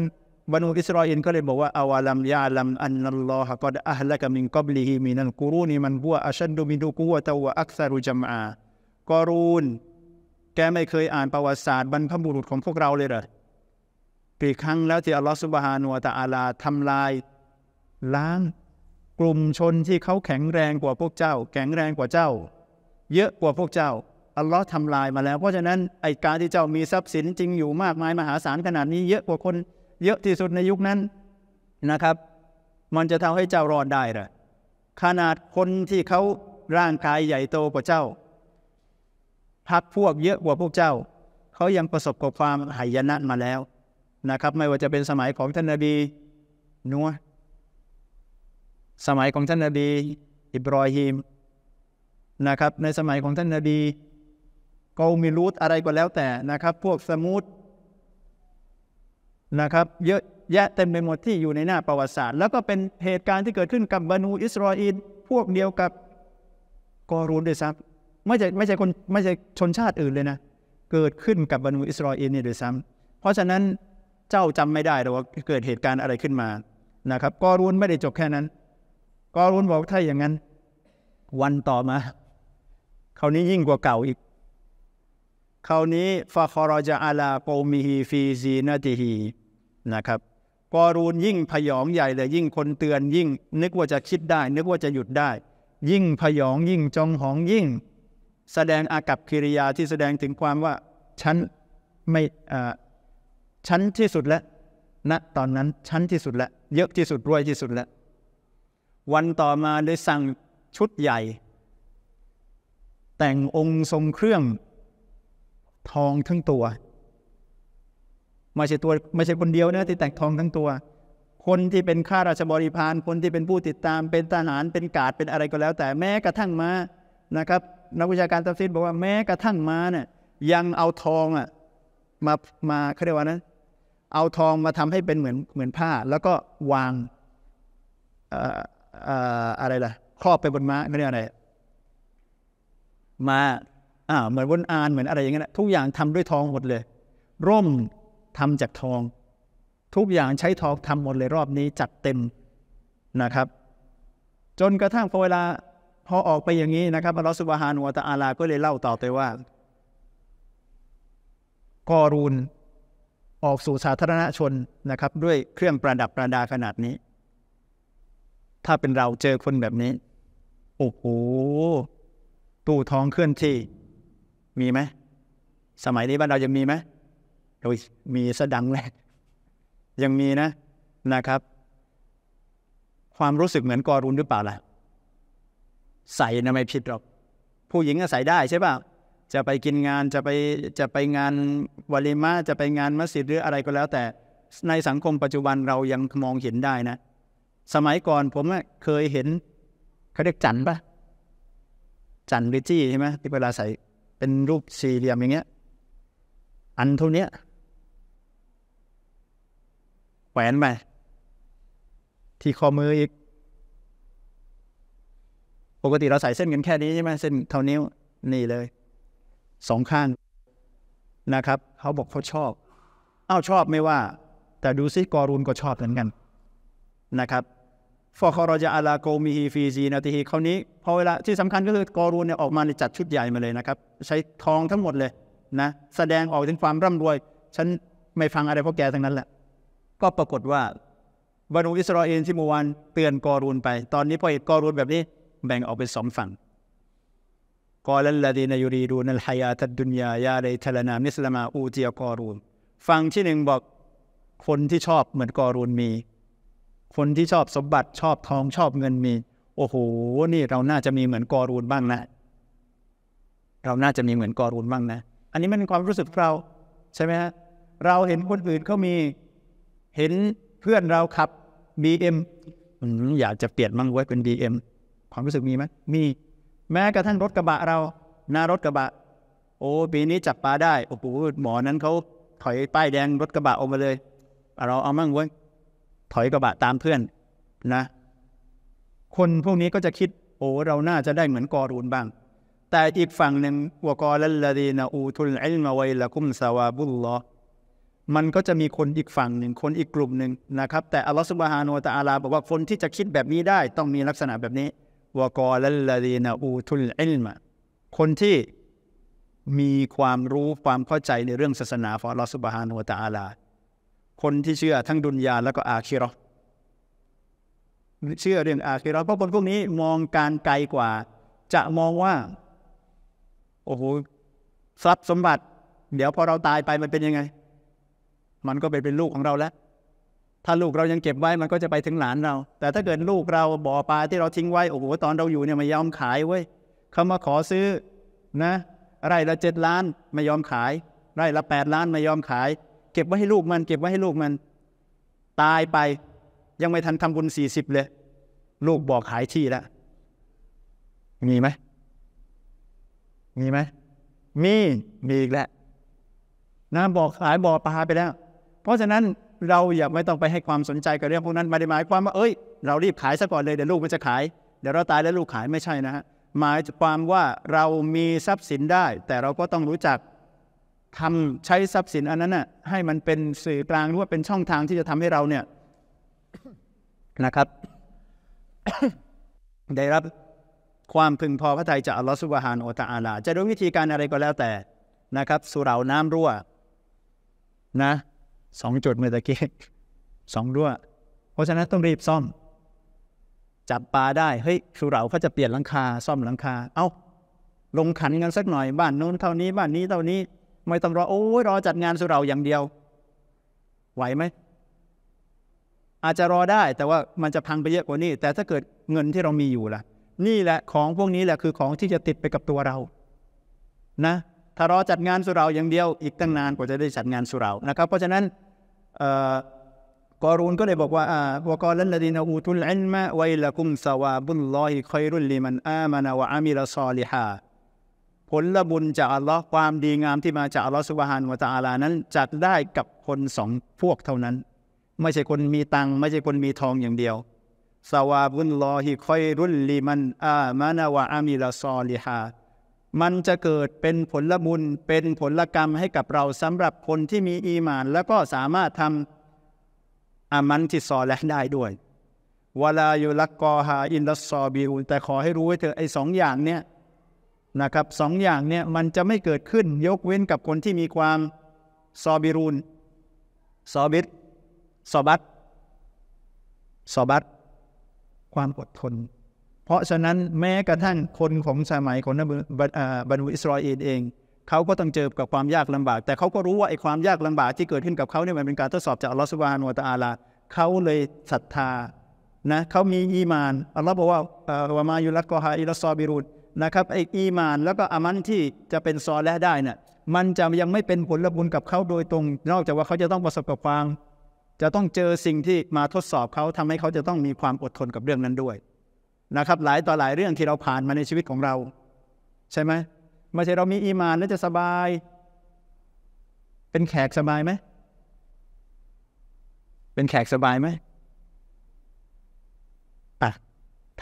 บรรดอิสราเอลก็เลยบอกว่าอาวาลัมยาลัมอันนัลลอฮะกอดอัลละกามิงกอบลีฮีมินันกูรูนีมันบัวอัชันดูมิดูกัวตะวะอักซารุจมอากอรูน แกไม่เคยอ่านประวัติศาสตร์บรรพบุรุษของพวกเราเลยเหรอปีครั้งแล้วที่อัลลอฮฺสุบฮานุวะตะอาลาทำลายล้างกลุ่มชนที่เขาแข็งแรงกว่าพวกเจ้า แข็งแรงกว่าเจ้า เยอะกว่าพวกเจ้าอัลลอฮ์ทำลายมาแล้วเพราะฉะนั้นไอการที่เจ้ามีทรัพย์สินจริงอยู่มากมายมหาศาลขนาดนี้ เยอะกว่าคนเยอะที่สุดในยุคนั้นนะครับ มันจะทำให้เจ้ารอดได้หรอขนาดคนที่เขาร่างกายใหญ่โตกว่าเจ้า พักพวกเยอะกว่าพวกเจ้า เขายังประสบกับความหายนะมาแล้วนะครับ ไม่ว่าจะเป็นสมัยของท่านนบีนัวสมัยของท่านนบีอิบรอฮิมนะครับ ในสมัยของท่านนบีกอมิลูตอะไรก็แล้วแต่นะครับ พวกสมุดนะครับ เยอะแยะเต็มไปหมด ที่อยู่ในหน้าประวัติศาสตร์ แล้วก็เป็นเหตุการณ์ที่เกิดขึ้นกับบานูอิสราเอลพวกเดียวกับกอรูนด้วยซ้ำไม่ใช่ไม่ใช่ คน ไม่ใช่ชนชาติอื่นเลยนะ เกิดขึ้นกับบานูอิสราเอลเนี่ยด้วยซ้ำเพราะฉะนั้นเจ้าจำไม่ได้หรอกว่าเกิดเหตุการณ์อะไรขึ้นมานะครับกอรูนไม่ได้จบแค่นั้นกอรุนบอกถ้าอย่างนั้น วันต่อมาคราวนี้ยิ่งกว่าเก่าอีกคราวนี้ฟาคอรจาอาลาโกมีฮีฟีซีนาติฮีนะครับกอรูนยิ่งพยองใหญ่เลยยิ่งคนเตือนยิ่ง นึกว่าจะคิดได้ นึกว่าจะหยุดได้ ยิ่งพยองยิ่งจองหองยิ่ง แสดงอากับกิริยาที่แสดงถึงความว่าฉันไม่ฉันที่สุดแล้วณนะตอนนั้นฉันที่สุดแล้วเยอะที่สุดรวยที่สุดแล้ววันต่อมาได้สั่งชุดใหญ่ แต่งองค์ทรงเครื่องทองทั้งตัวไม่ใช่ตัว ไม่ใช่คนเดียวนะที่แต่งทองทั้งตัว คนที่เป็นข้าราชบริพารคนที่เป็นผู้ติดตาม เป็นทหารเป็นกาดเป็นอะไรก็แล้ว แต่แม้กระทั่งมานะครับ นักวิชาการตัดสินบอกว่าแม้กระทั่งมาเนี่ย ยังเอาทองอ่ะ มามาเขาเรียกว่านะเอาทองมาทำให้เป็นเหมือนเหมือนผ้า แล้วก็วางออะไรล่ะครอบไปบนม้าไม่ได้อะไรมาอ่าเหมือนวนอานเหมือนอะไรอย่างเงี้ยทุกอย่างทำด้วยทองหมดเลย ร่ม ทำจากทอง ทุกอย่างใช้ทอง ทำหมดเลยรอบนี้จัดเต็มนะครับ จนกระทั่งพอเวลา พอออกไปอย่างนี้นะครับอัลลอฮฺสุบฮานุวะตะอาลาก็เลยเล่าต่อไปว่ากอรูนออกสู่สาธารณชนนะครับ ด้วยเครื่องประดับประดาขนาดนี้ถ้าเป็นเราเจอคนแบบนี้โอ้โหตู้ท้องเคลื่อนที่ มีไหมสมัยนี้บ้านเรายังมีไหมโดยมีสะดังแหละยังมีนะนะครับ ความรู้สึกเหมือนกอรุนหรือเปล่าล่ะใส่นะไม่ผิดหรอก ผู้หญิงก็ใส่ได้ใช่ป่ะจะไปกินงานจะไปจะไปงานวาลิมาจะไปงานมัสยิดหรืออะไรก็แล้ว แต่ ในสังคมปัจจุบันเรายังมองเห็นได้นะสมัยก่อนผมเคยเห็น เขาเรียกจันปะจันหรจี้ใช่ไหมที่เวลาใส่เป็นรูปสี่เหลี่ยมอย่างเงี้ย อันเท่านี้แขวนไปที่ข้อมืออีก ปกติเราใส่เส้นกันแค่นี้ใช่ไหมเส้นเท่านิ้วนี่เลย สองข้างนะครับ เขาบอกเขาชอบเอ้าชอบไม่ว่า แต่ดูซิกอรุนก็ชอบเหมือนกัน นะครับฟอคอรจะอาลาโกมีฮีฟีซีนาทีฮีคราวนี้พอเวลาที่สำคัญก็คือ กอรูนเนี่ยออกมาในจัดชุดใหญ่มาเลยนะครับ ใช้ทองทั้งหมดเลยนะ แสดงออกถึงความร่ำรวย ฉันไม่ฟังอะไรพวกแกทั้งนั้นแหละ ก็ปรากฏว่าบรรุอิสราเอลที่มื่วานเตือนกอรูนไป ตอนนี้พอเห็นกอรูนแบบนี้แบ่งออกเป็นสองฝั่งกอลัลลาดีนายูรีดูนัลฮายาตัดดุนยายาเลทลนามิสลามาอูเจียกอรูนฝั่งที่หนึ่งบอกคนที่ชอบเหมือนกอรูนมีคนที่ชอบสมบัติชอบทองชอบเงินมี โอ้โหนี่เราน่าจะมีเหมือนกอรูนบ้างนะ เราน่าจะมีเหมือนกอรูนบ้างนะอันนี้มันเป็นความรู้สึกเรา ใช่ไหมฮะเราเห็นคนอื่นเขามีเห็นเพื่อนเราขับบีเอ็มอยากจะเปลี่ยนมั่งไว้เป็นบีเอ็มความรู้สึกมีไหมมีแม้กระทั่งรถกระบะเราหน้ารถกระบะ โอ้ปีนี้จับปลาได้โอ้โหหมอนั้นเขาถอยป้ายแดงรถกระบะออกมาเลยเราเอามั่งไว้ถอยกระบะ ตามเพื่อนนะ คนพวกนี้ก็จะคิด โอ้เราน่าจะได้เหมือนกอรูนบ้าง แต่อีกฝั่งหนึ่งวกอลลดีนาอูทุลอิลมาไวละกุมสาวาบุลลอมันก็จะมีคนอีกฝั่งหนึ่ง คนอีกกลุ่มหนึ่งนะครับ แต่อัลลอฮฺสุบฮานูตะอาลาบอกว่าคนที่จะคิดแบบนี้ได้ ต้องมีลักษณะแบบนี้วกอลลดีนาอูทุลอิลมาคนที่มีความรู้ความเข้าใจในเรื่องศาสนาของอัลลอฮฺสุบฮานูตะอาลาคนที่เชื่อทั้งดุนยาและก็อาคิรอเชื่อเรื่องอาคิรอเพราะคนพวกนี้มองการไกลกว่า จะมองว่าโอ้โหทรัพย์สมบัติ เดี๋ยวพอเราตายไปมันเป็นยังไง มันก็ไปเป็นลูกของเราแล้ว ถ้าลูกเรายังเก็บไว้มันก็จะไปถึงหลานเรา แต่ถ้าเกิดลูกเราบ่อปลาที่เราทิ้งไว้โอ้โหตอนเราอยู่เนี่ยไม่ยอมขายเว้ยเขามาขอซื้อนะไร่ละเจ็ดล้านไม่ยอมขาย ไร่ ละแปดล้านไม่ยอมขายเก็บไว้ให้ลูกมันเก็บไว้ให้ลูกมัน ตายไป ยังไม่ทันทำบุญสี่สิบเลยลูกบอกขายที่แล้วมีไหมมีไหม มีมี อีกแล้วนะบอกขายบอกปลาไปแล้ว เพราะฉะนั้นเราอย่าไม่ต้องไปให้ความสนใจกับเรื่องพวกนั้นมาได้หมายความว่า เอ้ย เรารีบขายซะก่อนเลยเดี๋ยวลูกมันจะขายเดี๋ยวเราตายแล้วลูกขายไม่ใช่นะฮะหมายความว่าเรามีทรัพย์สินได้ แต่เราก็ต้องรู้จักทำใช้ทรัพย์สินอันนั้นน่ะให้มันเป็นสื่อกลางหรือว่าเป็นช่องทางที่จะทำให้เรา เนี่ย นะครับ ได้รับความพึงพอพระทัยจากอัลลอฮฺสุบฮานอตะอาลาจะด้วยวิธีการอะไรก็แล้วแต่นะครับสุราน้ำรั่ว นะสองจุดเมื่อตะกี้สองรั่ว เพราะฉะนั้นต้องรีบซ่อม จับปลาได้เฮ้ยสุราเขาจะเปลี่ยนหลังคา ซ่อมหลังคา เอา้า ลงขันกันสักหน่อยบ้านโน้นเท่านี้บ้านนี้เท่านี้ไม่ต้องรอโอ้ยรอจัดงานสุเราอย่างเดียวไหวไหมอาจจะรอได้แต่ว่ามันจะพังไปเยอะกว่านี้ แต่ถ้าเกิดเงินที่เรามีอยู่ล่ะ นี่แหละของพวกนี้แหละคือของที่จะติดไปกับตัวเรานะถ้ารอจัดงานสุเราอย่างเดียว อีกตั้งนานกว่าจะได้จัดงานสุเรานะครับ เพราะฉะนั้นกอรูนก็เลยบอกว่าอ่าวกอลันลดีนอูตุลอิลมะไวลกุมสวาบุลลอฮิคอยรุลลิมันอามานวะอามิลซอลิฮาผลลบุญจากอัลลอฮ์ความดีงามที่มาจากอัลลอฮ์สุบฮานวะตาอาลานั้นจัดได้กับคนสองพวกเท่านั้น ไม่ใช่คนมีตังไม่ใช่คนมีทองอย่างเดียวสวาบุญลอฮิคอยรุนลีมันอามานาวะอามิลาซอลิฮามันจะเกิดเป็นผลบุญเป็นผลกรรมให้กับเราสำหรับคนที่มีอีมาน แล้วก็สามารถทำอามันที่ซอและได้ด้วยวลาอยู่ลักกอฮาอินลัสซอบิอุแต่ขอให้รู้ไว้เถอะไอ้สองอย่างเนี้ยนะครับสองอย่างเนี่ยมันจะไม่เกิดขึ้นยกเว้นกับคนที่มีความซอบิรูนซอบิดซอบัตซอบัตความอดทน เพราะฉะนั้นแม้กระทั่งคนของสมัยคนนบรรดุอิสราเอลเองเขาก็ต้องเจอกับความยากลำบาก แต่เขาก็รู้ว่าไอ้ความยากลำบาก ที่เกิดขึ้นกับเขาเนี่ยมันเป็นการทดสอบจากอัลลอฮฺสุบฮานุอตอาลาเขาเลยศรัทธานะเขามีอีมานอัลลอฮ์บอกว่าว่ามายุลักกอฮาอิลซอบิรุนนะครับไอ้อีมานแล้วก็อามันที่จะเป็นซอและได้นะ่ะ มันจะยังไม่เป็นผลบุญกับเขาโดยตรงนอกจากว่าเขาจะต้องประสบกับความจะต้องเจอสิ่งที่มาทดสอบเขาทำให้เขาจะต้องมีความอดทนกับเรื่องนั้นด้วยนะครับ หลายต่อหลายเรื่องที่เราผ่านมาในชีวิตของเรา ใช่ไหมไม่ใช่ เรามีอีมานแล้วจะสบาย เป็นแขกสบายไหมเป็นแขกสบายไหมอ่ะ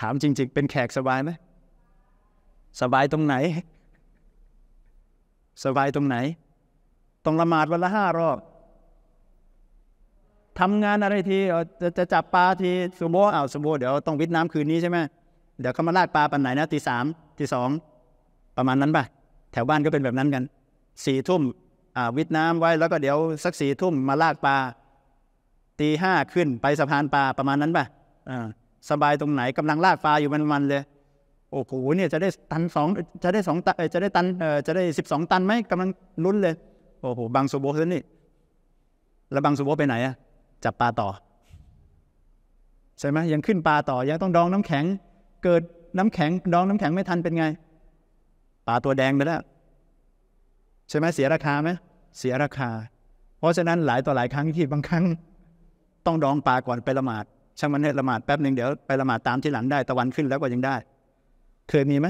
ถามจริงๆ เป็นแขกสบายไหมสบายตรงไหน สบายตรงไหน ต้องละหมาดวันละห้ารอบทำงานอะไรที จะจะจับปลาทีสุโบอ้าวสุโบเดี๋ยวต้องวิทน้ำคืนนี้ใช่ไหม เดี๋ยวเขามาลาดปลาปันไหนนะตีสามตีสองประมาณนั้นป่ะ แถวบ้านก็เป็นแบบนั้นกัน สี่ทุ่มวิทน้ำไว้แล้วก็เดี๋ยว สักสี่ทุ่มมาลากปลาตีห้าขึ้นไปสะพานปลาประมาณนั้นป่ะสบายตรงไหน กำลังลากปลาอยู่มันๆเลยโอ้โหเนี่ยจะได้ตันสองจะได้สองตันจะได้ตันเออจะได้สิบสองตันไหมกำลังลุ้นเลยโอ้โหบางสุโบยนี่แล้วบางสุโบไปไหนอะจับปลาต่อใช่ไหมยังขึ้นปลาต่อยังต้องดองน้ำแข็ง เกิดน้ำแข็ง ดองน้ำแข็งไม่ทันเป็นไง ปลาตัวแดงไปแล้วใช่ไหมเสียราคาไหมเสียราคา เพราะฉะนั้นหลายต่อหลายครั้งที่บางครั้ง ต้องดองปลาก่อนไปละหมาดช่างมันให้ละหมาดแป๊บหนึ่งเดี๋ยวไปละหมาดตามที่หลังได้ตะวันขึ้นแล้วก็ยังได้เคยมีไหม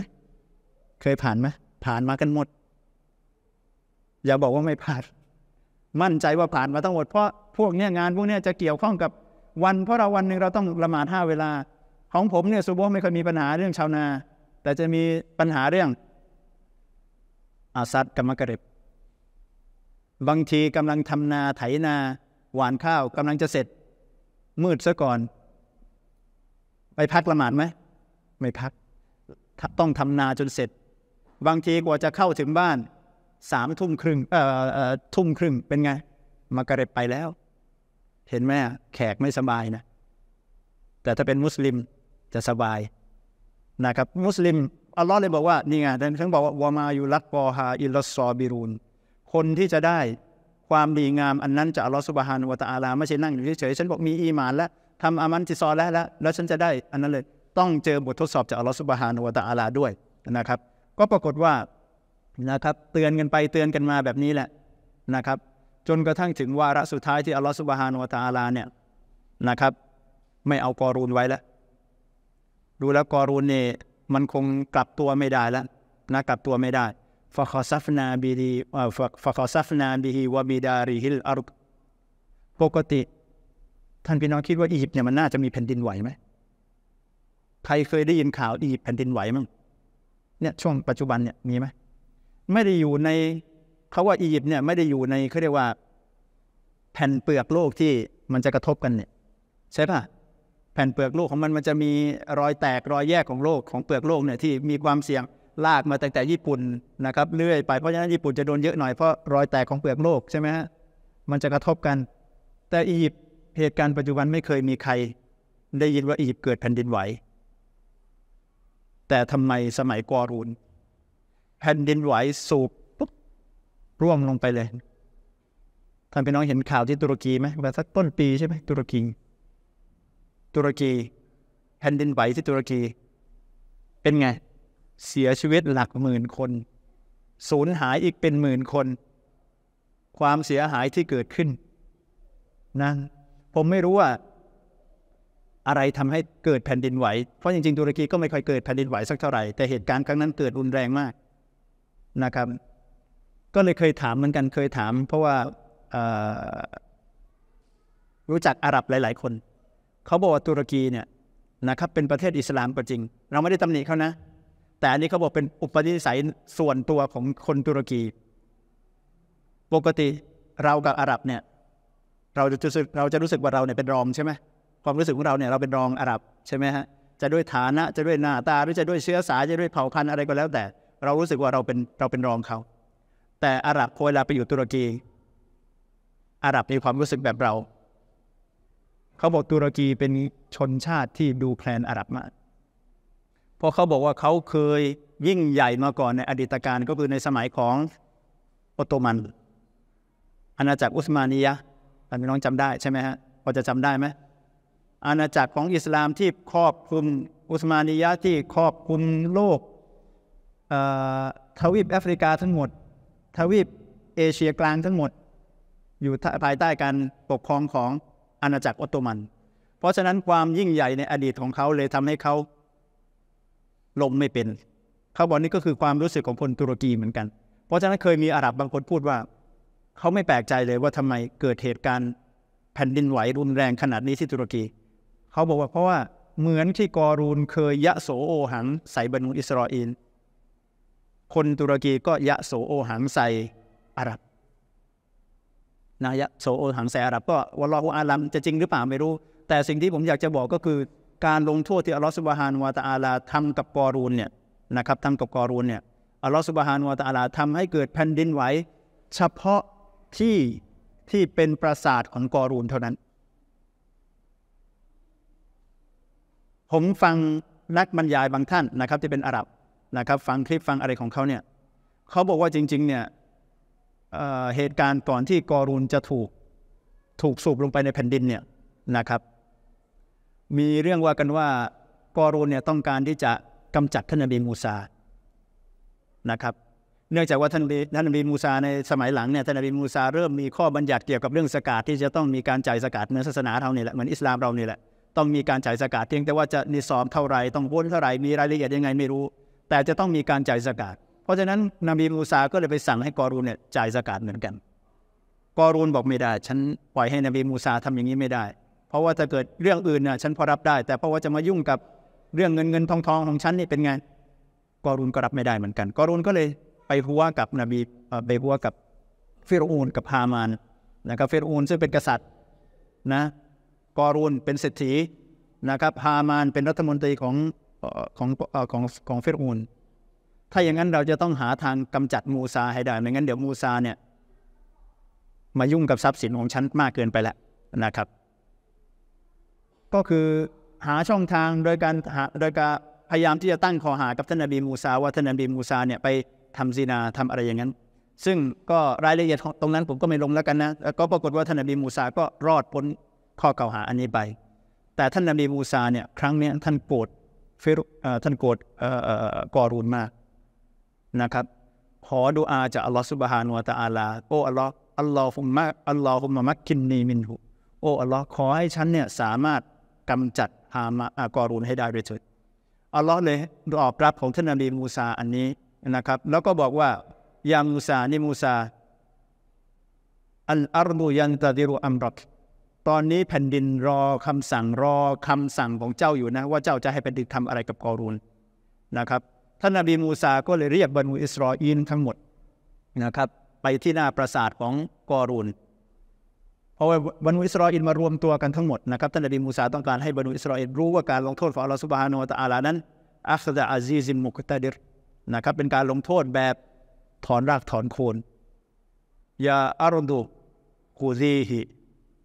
เคยผ่านไหม ผ่านมากันหมด อย่าบอกว่าไม่ผ่าน มั่นใจว่าผ่านมาทั้งหมดเพราะพวกเนี้ยงาน พวกเนี้ยจะเกี่ยวข้องกับวัน เพราะเราวันหนึ่งเราต้องละหมาดห้าเวลา ของผมเนี่ย สุโบไม่เคยมีปัญหาเรื่องชาวนา แต่จะมีปัญหาเรื่อง อาซัดกรรมกริบบางทีกำลังทำนาไถนา หวานข้าว กำลังจะเสร็จ มืดซะก่อน ไปพักละหมาดไหมไม่พักต้องทำนาจนเสร็จ บางทีกว่าจะเข้าถึงบ้านสามทุ่มครึ่งเอ่อทุ่มครึ่งเป็นไง มากระเร็บไปแล้ว เห็นไหมแขกไม่สบายนะแต่ถ้าเป็นมุสลิมจะสบายนะครับ มุสลิมอัลลอฮ์เลยบอกว่า นี่ไงท่านงบอกว่าวามาอยู่ลัดบอฮา อิลสซอบิรูนคนที่จะได้ความดีงามอันนั้นจากอัลลอฮ์สุบฮานวะตะอาลา ไม่ใช่นั่งอยู่เฉยๆฉันบอกมีอีมานแล้วทำอามันติซอแล้วแล้วแล้วฉันจะได้ อันนั้นเลยต้องเจอบททดสอบจากอัลลอฮฺสุบฮานุวะตะอาลาด้วย นะครับ ก็ปรากฏว่านะครับเตือนกันไปเตือนกันมาแบบนี้แหละนะครับ จนกระทั่งถึงวาระสุดท้ายที่อัลลอฮฺสุบฮานุวะตะอาลาเนี่ยนะครับ ไม่เอากอรูนไว้แล้วดูแล้วกอรูนเนี่ยมันคงกลับตัวไม่ได้แล้วนะกลับตัวไม่ได้ฟะคอซัฟนาบีดีฟะคอซัฟนาบีฮีวะบิดารีฮิลอารุปกติท่านพี่น้องคิดว่าอียิปต์เนี่ยมันน่าจะมีแผ่นดินไหวไหมใครเคยได้ยินข่าวอียิปต์แผ่นดินไหวมั้งเนี่ยช่วงปัจจุบันเนี่ย มีไหม ไม่ได้อยู่ในเขาว่าอียิปต์เนี่ยไม่ได้อยู่ในเขาเรียกว่า แผ่นเปลือกโลกที่มันจะกระทบกันเนี่ย ใช่ปะแผ่นเปลือกโลกของมันมันจะมีรอยแตกรอยแยกของโลกของเปลือกโลกเนี่ยที่มีความเสี่ยงลากมาตั้งแต่ญี่ปุ่นนะครับเรื่อยไปเพราะฉะนั้นญี่ปุ่นจะโดนเยอะหน่อยเพราะรอยแตกของเปลือกโลก ใช่ไหมฮะมันจะกระทบกัน แต่อียิปต์เหตุการณ์ปัจจุบันไม่เคยมีใคร ได้ยินว่าอียิปต์เกิดแผ่นดินไหวแต่ทำไมสมัยกอรูนแผ่นดินไหวสูบปุ๊บร่วงลงไปเลยท่านพี่น้องเห็นข่าวที่ตุรกีไหมมาสักต้นปีใช่ไหมตุรกีตุรกีแผ่นดินไหวที่ตุรกี เป็นไง เสียชีวิตหลักหมื่นคน สูญหายอีกเป็นหมื่นคน ความเสียหายที่เกิดขึ้นนะผมไม่รู้ว่าอะไรทำให้เกิดแผ่นดินไหว เพราะจริงๆ ตุรกีก็ไม่ค่อยเกิดแผ่นดินไหวสักเท่าไหร่ แต่เหตุการณ์ครั้งนั้น เกิดรุนแรงมากนะครับ ก็เลยเคยถามเหมือนกันเคยถามเพราะว่ารู้จักอาหรับหลาย ๆ คน เขาบอกว่าตุรกีเนี่ยนะครับเป็นประเทศอิสลามก็จริง เราไม่ได้ตำหนิเขานะแต่อันนี้เขาบอกเป็นอุปนิสัยส่วนตัวของคนตุรกี ปกติเรากับอาหรับเนี่ยเราจะรู้สึกเราจะรู้สึกว่าเราเนี่ยเป็นรอมใช่ไหมความรู้สึกของเราเนี่ยเราเป็นรองอาหรับใช่ไหมฮะจะด้วยฐานะ จะด้วยหน้าตาหรือจะด้วยเชื้อสายจะด้วยเผ่าพันธุ์อะไรก็แล้วแต่ เรารู้สึกว่าเราเป็นเราเป็นรองเขา แต่อาหรับพอเวลาไปอยู่ตุรกี อาหรับมีความรู้สึกแบบเรา เขาบอกตุรกีเป็นชนชาติที่ดูแคลนอาหรับมากเพราะเขาบอกว่าเขาเคยยิ่งใหญ่มาก่อนในอดีตการก็คือในสมัยของออตโตมันอาณาจักรอุสมานียะท่านพี่น้องจำได้ใช่ไหมฮะพอจะจำได้ไหมอาณาจักรของอิสลามที่ครอบคลุมอุสมานียะที่ครอบคลุมโลกทวีปแอฟริกาทั้งหมด ทวีปเอเชียกลางทั้งหมด อยู่ภายใต้การปกครองของอาณาจักรออตโตมัน เพราะฉะนั้นความยิ่งใหญ่ในอดีตของเขาเลยทำให้เขาลมไม่เป็นเขาบอกนี่ก็คือความรู้สึกของคนตุรกีเหมือนกัน เพราะฉะนั้นเคยมีอาหรับบางคนพูดว่า เขาไม่แปลกใจเลยว่าทำไมเกิดเหตุการณ์แผ่นดินไหวรุนแรงขนาดนี้ที่ตุรกีเขาบอกว่าเพราะว่าเหมือนที่กอรูนเคยยะโสโอหังใส่บรรุอิสราเอล คนตุรกีก็ยะโสโอหังใส่อาหรับนะยะโสโอหังใส่อาหรับก็วะลอฮุอาลัมจะจริงหรือเปล่าไม่รู้ แต่สิ่งที่ผมอยากจะบอกก็คือการลงโทษที่อัลลอฮฺสุบฮานวาตาอาลาทำกับกอรูนเนี่ยนะครับทำกับกอรูนเนี่ยอัลลอฮฺสุบฮานวาตาลาทำให้เกิดแผ่นดินไหวเฉพาะที่ที่เป็นปราสาทของกอรูนเท่านั้นผมฟังนักบรรยายบางท่านนะครับที่เป็นอาหรับนะครับ ฟังคลิปฟังอะไรของเขาเนี่ยเขาบอกว่าจริง ๆเนี่ยเเหตุการณ์ก่อนที่กอรุนจะถูกถูกสูบลงไปในแผ่นดินเนี่ยนะครับ มีเรื่องว่ากันว่ากอรุนเนี่ยต้องการที่จะกำจัดท่านนบีมูซานะครับ เนื่องจากว่าท่านท่านนบีมูซาในสมัยหลังเนี่ยท่านนบีมูซาเริ่มมีข้อบัญญัติเกี่ยวกับเรื่องสกาดที่จะต้องมีการจ่ายสกาดในศาสนาเราเนี่ยแหละเหมือนอิสลามเราเนี่ยแหละต้องมีการจ่ายสกาดเพียงแต่ว่าจะนิสอมเท่าไรต้องว้นเท่าไรมีรายละเอียดยังไงไม่รู้ แต่จะต้องมีการจ่ายสกาดเพราะฉะนั้นนบีมูซาก็เลยไปสั่งให้กอรูนเนี่ยจ่ายสกาดเหมือนกันกอรูนบอกไม่ได้ฉันปล่อยให้นบีมูซาทำอย่างนี้ไม่ได้ เพราะว่าถ้าเกิดเรื่องอื่นน่ะฉันพอรับได้ แต่เพราะว่าจะมายุ่งกับเรื่องเงินเงินทองทองของฉันนี่เป็นไงกอรูนก็รับไม่ได้เหมือนกันกอรูนก็เลยไปหัวกับนบีไปหัวกับฟิรูนกับฮามานนะครับฟิรูนซึ่งเป็นกษัตริย์นะกอรูนเป็นเศรษฐีนะครับฮามานเป็นรัฐมนตรีของของของของเฟรอูนถ้าอย่างนั้นเราจะต้องหาทางกำจัดมูซาให้ได้ไม่งั้นเดี๋ยวมูซาเนี่ยมายุ่งกับทรัพย์สินของฉันมากเกินไปแล้วนะครับ ก็คือหาช่องทางโดยการหาโดยการพยายามที่จะตั้งข้อหากับท่านนบีมูซาว่าท่านนบีมูซาเนี่ยไปทำซีนาทำอะไรอย่างนั้นซึ่งก็รายละเอียดตรงนั้นผมก็ไม่ลงแล้วกันนะก็ปรากฏว่าท่านนบีมูซาก็รอดพ้นข้อกล่าวหาอันนี้ไปแต่ท่านนบีมูซาเนี่ยครั้งนี้ท่านโกรธฟิรท่านโกรธกอรูนมากนะครับขอดูอาจากอัลลอฮฺสุบฮานวะตะอาลาโอ้อัลลอฮฺอัลลอฮุมะอัลลอฮุมะมักกินนีมินหุโอ้อัลลอฮ์ขอให้ฉันเนี่ยสามารถกำจัดฮามะกอรูนให้ได้ด้วยเถิดอัลลอฮ์เลยตอบรับของท่านนบีมูซาอันนี้นะครับ แล้วก็บอกว่า ยามูซานี่มูซาอัลอาร์ดูยันตาดิรุอัมรักตอนนี้แผ่นดินรอคำสั่งรอคำสั่งของเจ้าอยู่นะ ว่าเจ้าจะให้แผ่นดินทำอะไรกับกอรูนนะครับท่านนบีมูซาก็เลยเรียกบรรดุอิสรออินทั้งหมดนะครับไปที่หน้าปราสาทของกอรูนเพราะว่าบรรดุอิสรออินมารวมตัวกันทั้งหมดนะครับท่านนบีมูซาต้องการให้บรรดุอิสรออินรู้ว่าการลงโทษของอัลลอฮฺสุบฮานุตะอาลานั้น อัคดะอาซีซิมมุกตะดิรนะครับเป็นการลงโทษแบบถอนรากถอนโคนยาอารอนดูกูซีฮี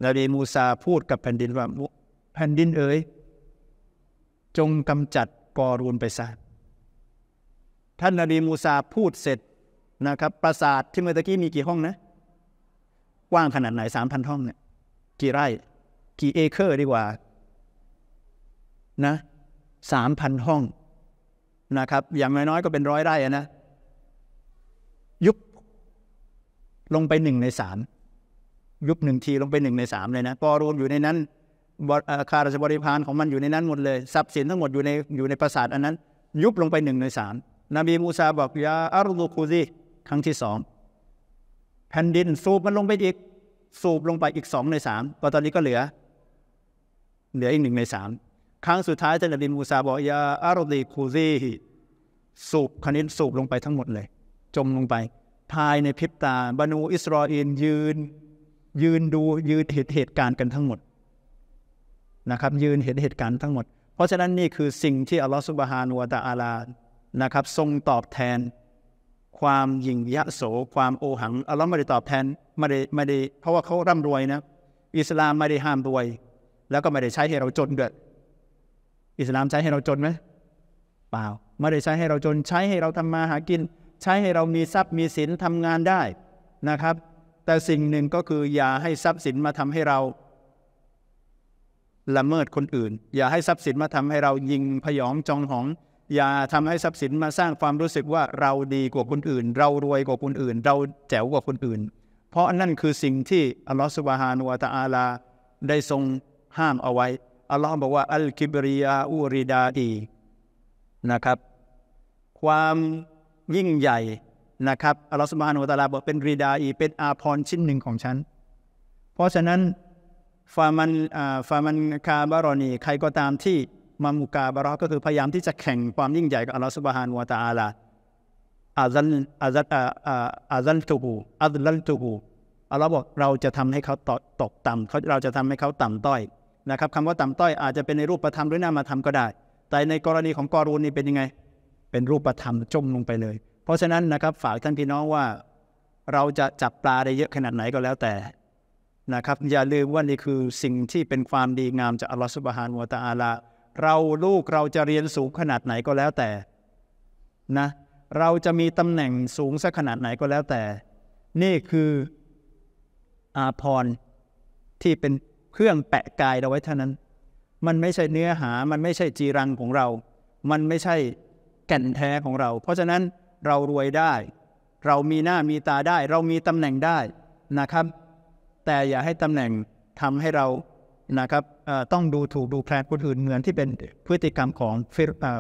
นบีมูซาพูดกับแผ่นดินว่า แผ่นดินเอ๋ยจงกำจัดกอรูนไปซะท่านนบีมูซาพูดเสร็จนะครับ ปราสาทที่เมื่อกี้มีกี่ห้องนะกว้างขนาดไหนสามพันห้องเนี่ยกี่ไร่ กี่เอเคอร์ดีกว่า นะสามพันห้องนะครับ อย่างน้อยๆ ก็เป็นร้อยไร่นะ ยุบลงไปหนึ่งในสามยุบหนึ่งทีลงไปหนึ่งในสามเลยนะกอรวมอยู่ในนั้น คาราชบริพารของมันอยู่ในนั้นหมดเลยทรัพย์สินทั้งหมดอยู่ในอยู่ในปราสาทอันนั้น ยุบลงไปหนึ่งในสามนบีมูซาบอกยาอารุลูคูซีครั้งที่สองแผ่นดินสูบมันลงไปอีก สูบลงไปอีกสองในสามก็ตอนนี้ก็เหลือ เหลืออีกหนึ่งในสามครั้งสุดท้ายท่านนบีมูซาบอกยาอารุลีคูซีสูบคณินสูบลงไปทั้งหมดเลย จมลงไป ภายในพริบตาบานูอิสราเอลยืนยืนดูยืนเห็นเหตุการณ์กันทั้งหมด นะครับ ยืนเห็นเหตุการณ์ทั้งหมด เพราะฉะนั้นนี่คือสิ่งที่อัลลอฮฺสุบฮานวาตาอาลานะครับ ทรงตอบแทน ความยิ่งยะโส ความโอหังอัลลอฮ์ไม่ได้ตอบแทนไม่ได้ไม่ได้ เพราะว่าเขาร่ำรวยนะอิสลามไม่ได้ห้ามรวย แล้วก็ไม่ได้ใช้ให้เราจนด้วยอิสลามใช้ให้เราจนไหมเปล่า ไม่ได้ใช้ให้เราจนใช้ให้เราทำมาหากิน ใช้ให้เรามีทรัพย์มีสินทำงานได้นะครับแต่สิ่งหนึ่งก็คืออย่าให้ทรัพย์สินมาทำให้เราละเมิดคนอื่นอย่าให้ทรัพย์สินมาทำให้เรายิงพยองจองหองอย่าทำให้ทรัพย์สินมาสร้างความรู้สึกว่าเราดีกว่าคนอื่น เรารวยกว่าคนอื่น เราแจ๋วกว่าคนอื่น เพราะนั่นคือสิ่งที่อัลลอฮฺสุบฮานุวะตาลา ได้ทรงห้ามเอาไว้อัลลอฮฺบอกว่าอัลกิบริยาอูริดาอีนะครับ ความยิ่งใหญ่นะครับอัลลอฮฺสุบฮานุตาลาบอกเป็นรีดาอี เป็นอาพรชิ้นหนึ่งของฉัน เพราะฉะนั้นฟามันฟามันคาบารอนีใครก็ตามที่มามุกาบารอก็คือพยายามที่จะแข่งความยิ่งใหญ่กับอัลลอฮฺสุบฮานุตาลาอาซัลอาซัลอาซัลตูบูอาซัลตูบูอัลลอฮ์บอกเราจะทำให้เขาตกต่ำเขาเราจะทำให้เขาต่ำต้อยนะครับคำว่าต่ำต้อยอาจจะเป็นในรูปประธรรมหรือนามาธรรมก็ได้ แต่ในกรณีของกอรูนนี่เป็นยังไง เป็นรูปประธรรมจมลงไปเลยราะฉะนั้นนะครับฝาก ท่านพี่น้องว่า เราจะจับปลาได้เยอะขนาดไหนก็แล้วแต่นะครับ อย่าลืมว่านี่คือสิ่งที่เป็นความดีงามจากอัลลอฮฺสุบฮานวะตาอาลาเราลูกเราจะเรียนสูงขนาดไหนก็แล้วแต่นะเราจะมีตำแหน่งสูงสักขนาดไหนก็แล้วแต่ นี่คืออาพรที่เป็นเครื่องแปะกายเราไว้เท่านั้น มันไม่ใช่เนื้อหา มันไม่ใช่จีรังของเรา มันไม่ใช่แก่นแท้ของเรา เพราะฉะนั้นเรารวยได้ เรามีหน้ามีตาได้ เรามีตำแหน่งได้นะครับ แต่อย่าให้ตำแหน่งทำให้เรา นะครับต้องดูถูกดูแคลนคนอื่นเหมือนที่เป็นพฤติกรรมของ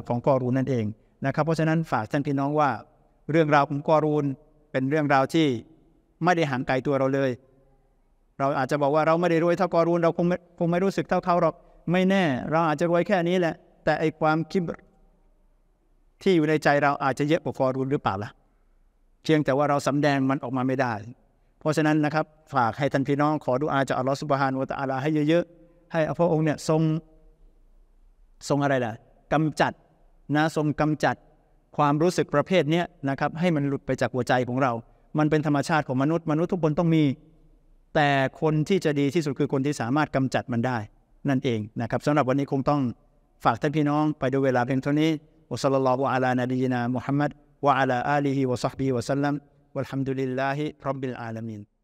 ของกอรูนนั่นเองนะครับ เพราะฉะนั้นฝากท่านพี่น้องว่าเรื่องราวของกอรูนเป็นเรื่องราวที่ ไม่ได้ห่างไกลตัวเราเลย เราอาจจะบอกว่าเราไม่ได้รวยเท่ากอรูนเราคงไม่คงไม่รู้สึกเท่าเขาหรอก ไม่แน่เราอาจจะรวยแค่นี้แหละแต่ไอความคิดที่อยู่ในใจเราอาจจะเยอะกว่ากอรุนหรือเปล่าล่ะเพียงแต่ว่าเราสำแดงมันออกมาไม่ได้ เพราะฉะนั้นนะครับ ฝากให้ท่านพี่น้องขอดูอาจากอัลลอฮฺสุบฮานุตะอาลาให้เยอะๆ ให้อภระองค์เนี่ยทรงทรงอะไรล่ะกำจัดนะทรงกำจัดความรู้สึกประเภทนี้นะครับ ให้มันหลุดไปจากหัวใจของเรา มันเป็นธรรมชาติของมนุษย์มนุษย์ทุกคนต้องมี แต่คนที่จะดีที่สุดคือคนที่สามารถกำจัดมันได้ นั่นเองนะครับสำหรับวันนี้คงต้อง ฝากท่านพี่น้องไปดูเวลาเพียงเท่านี้ وصلى الله على نبينا محمد وعلى آله وصحبه وسلم والحمد لله رب العالمين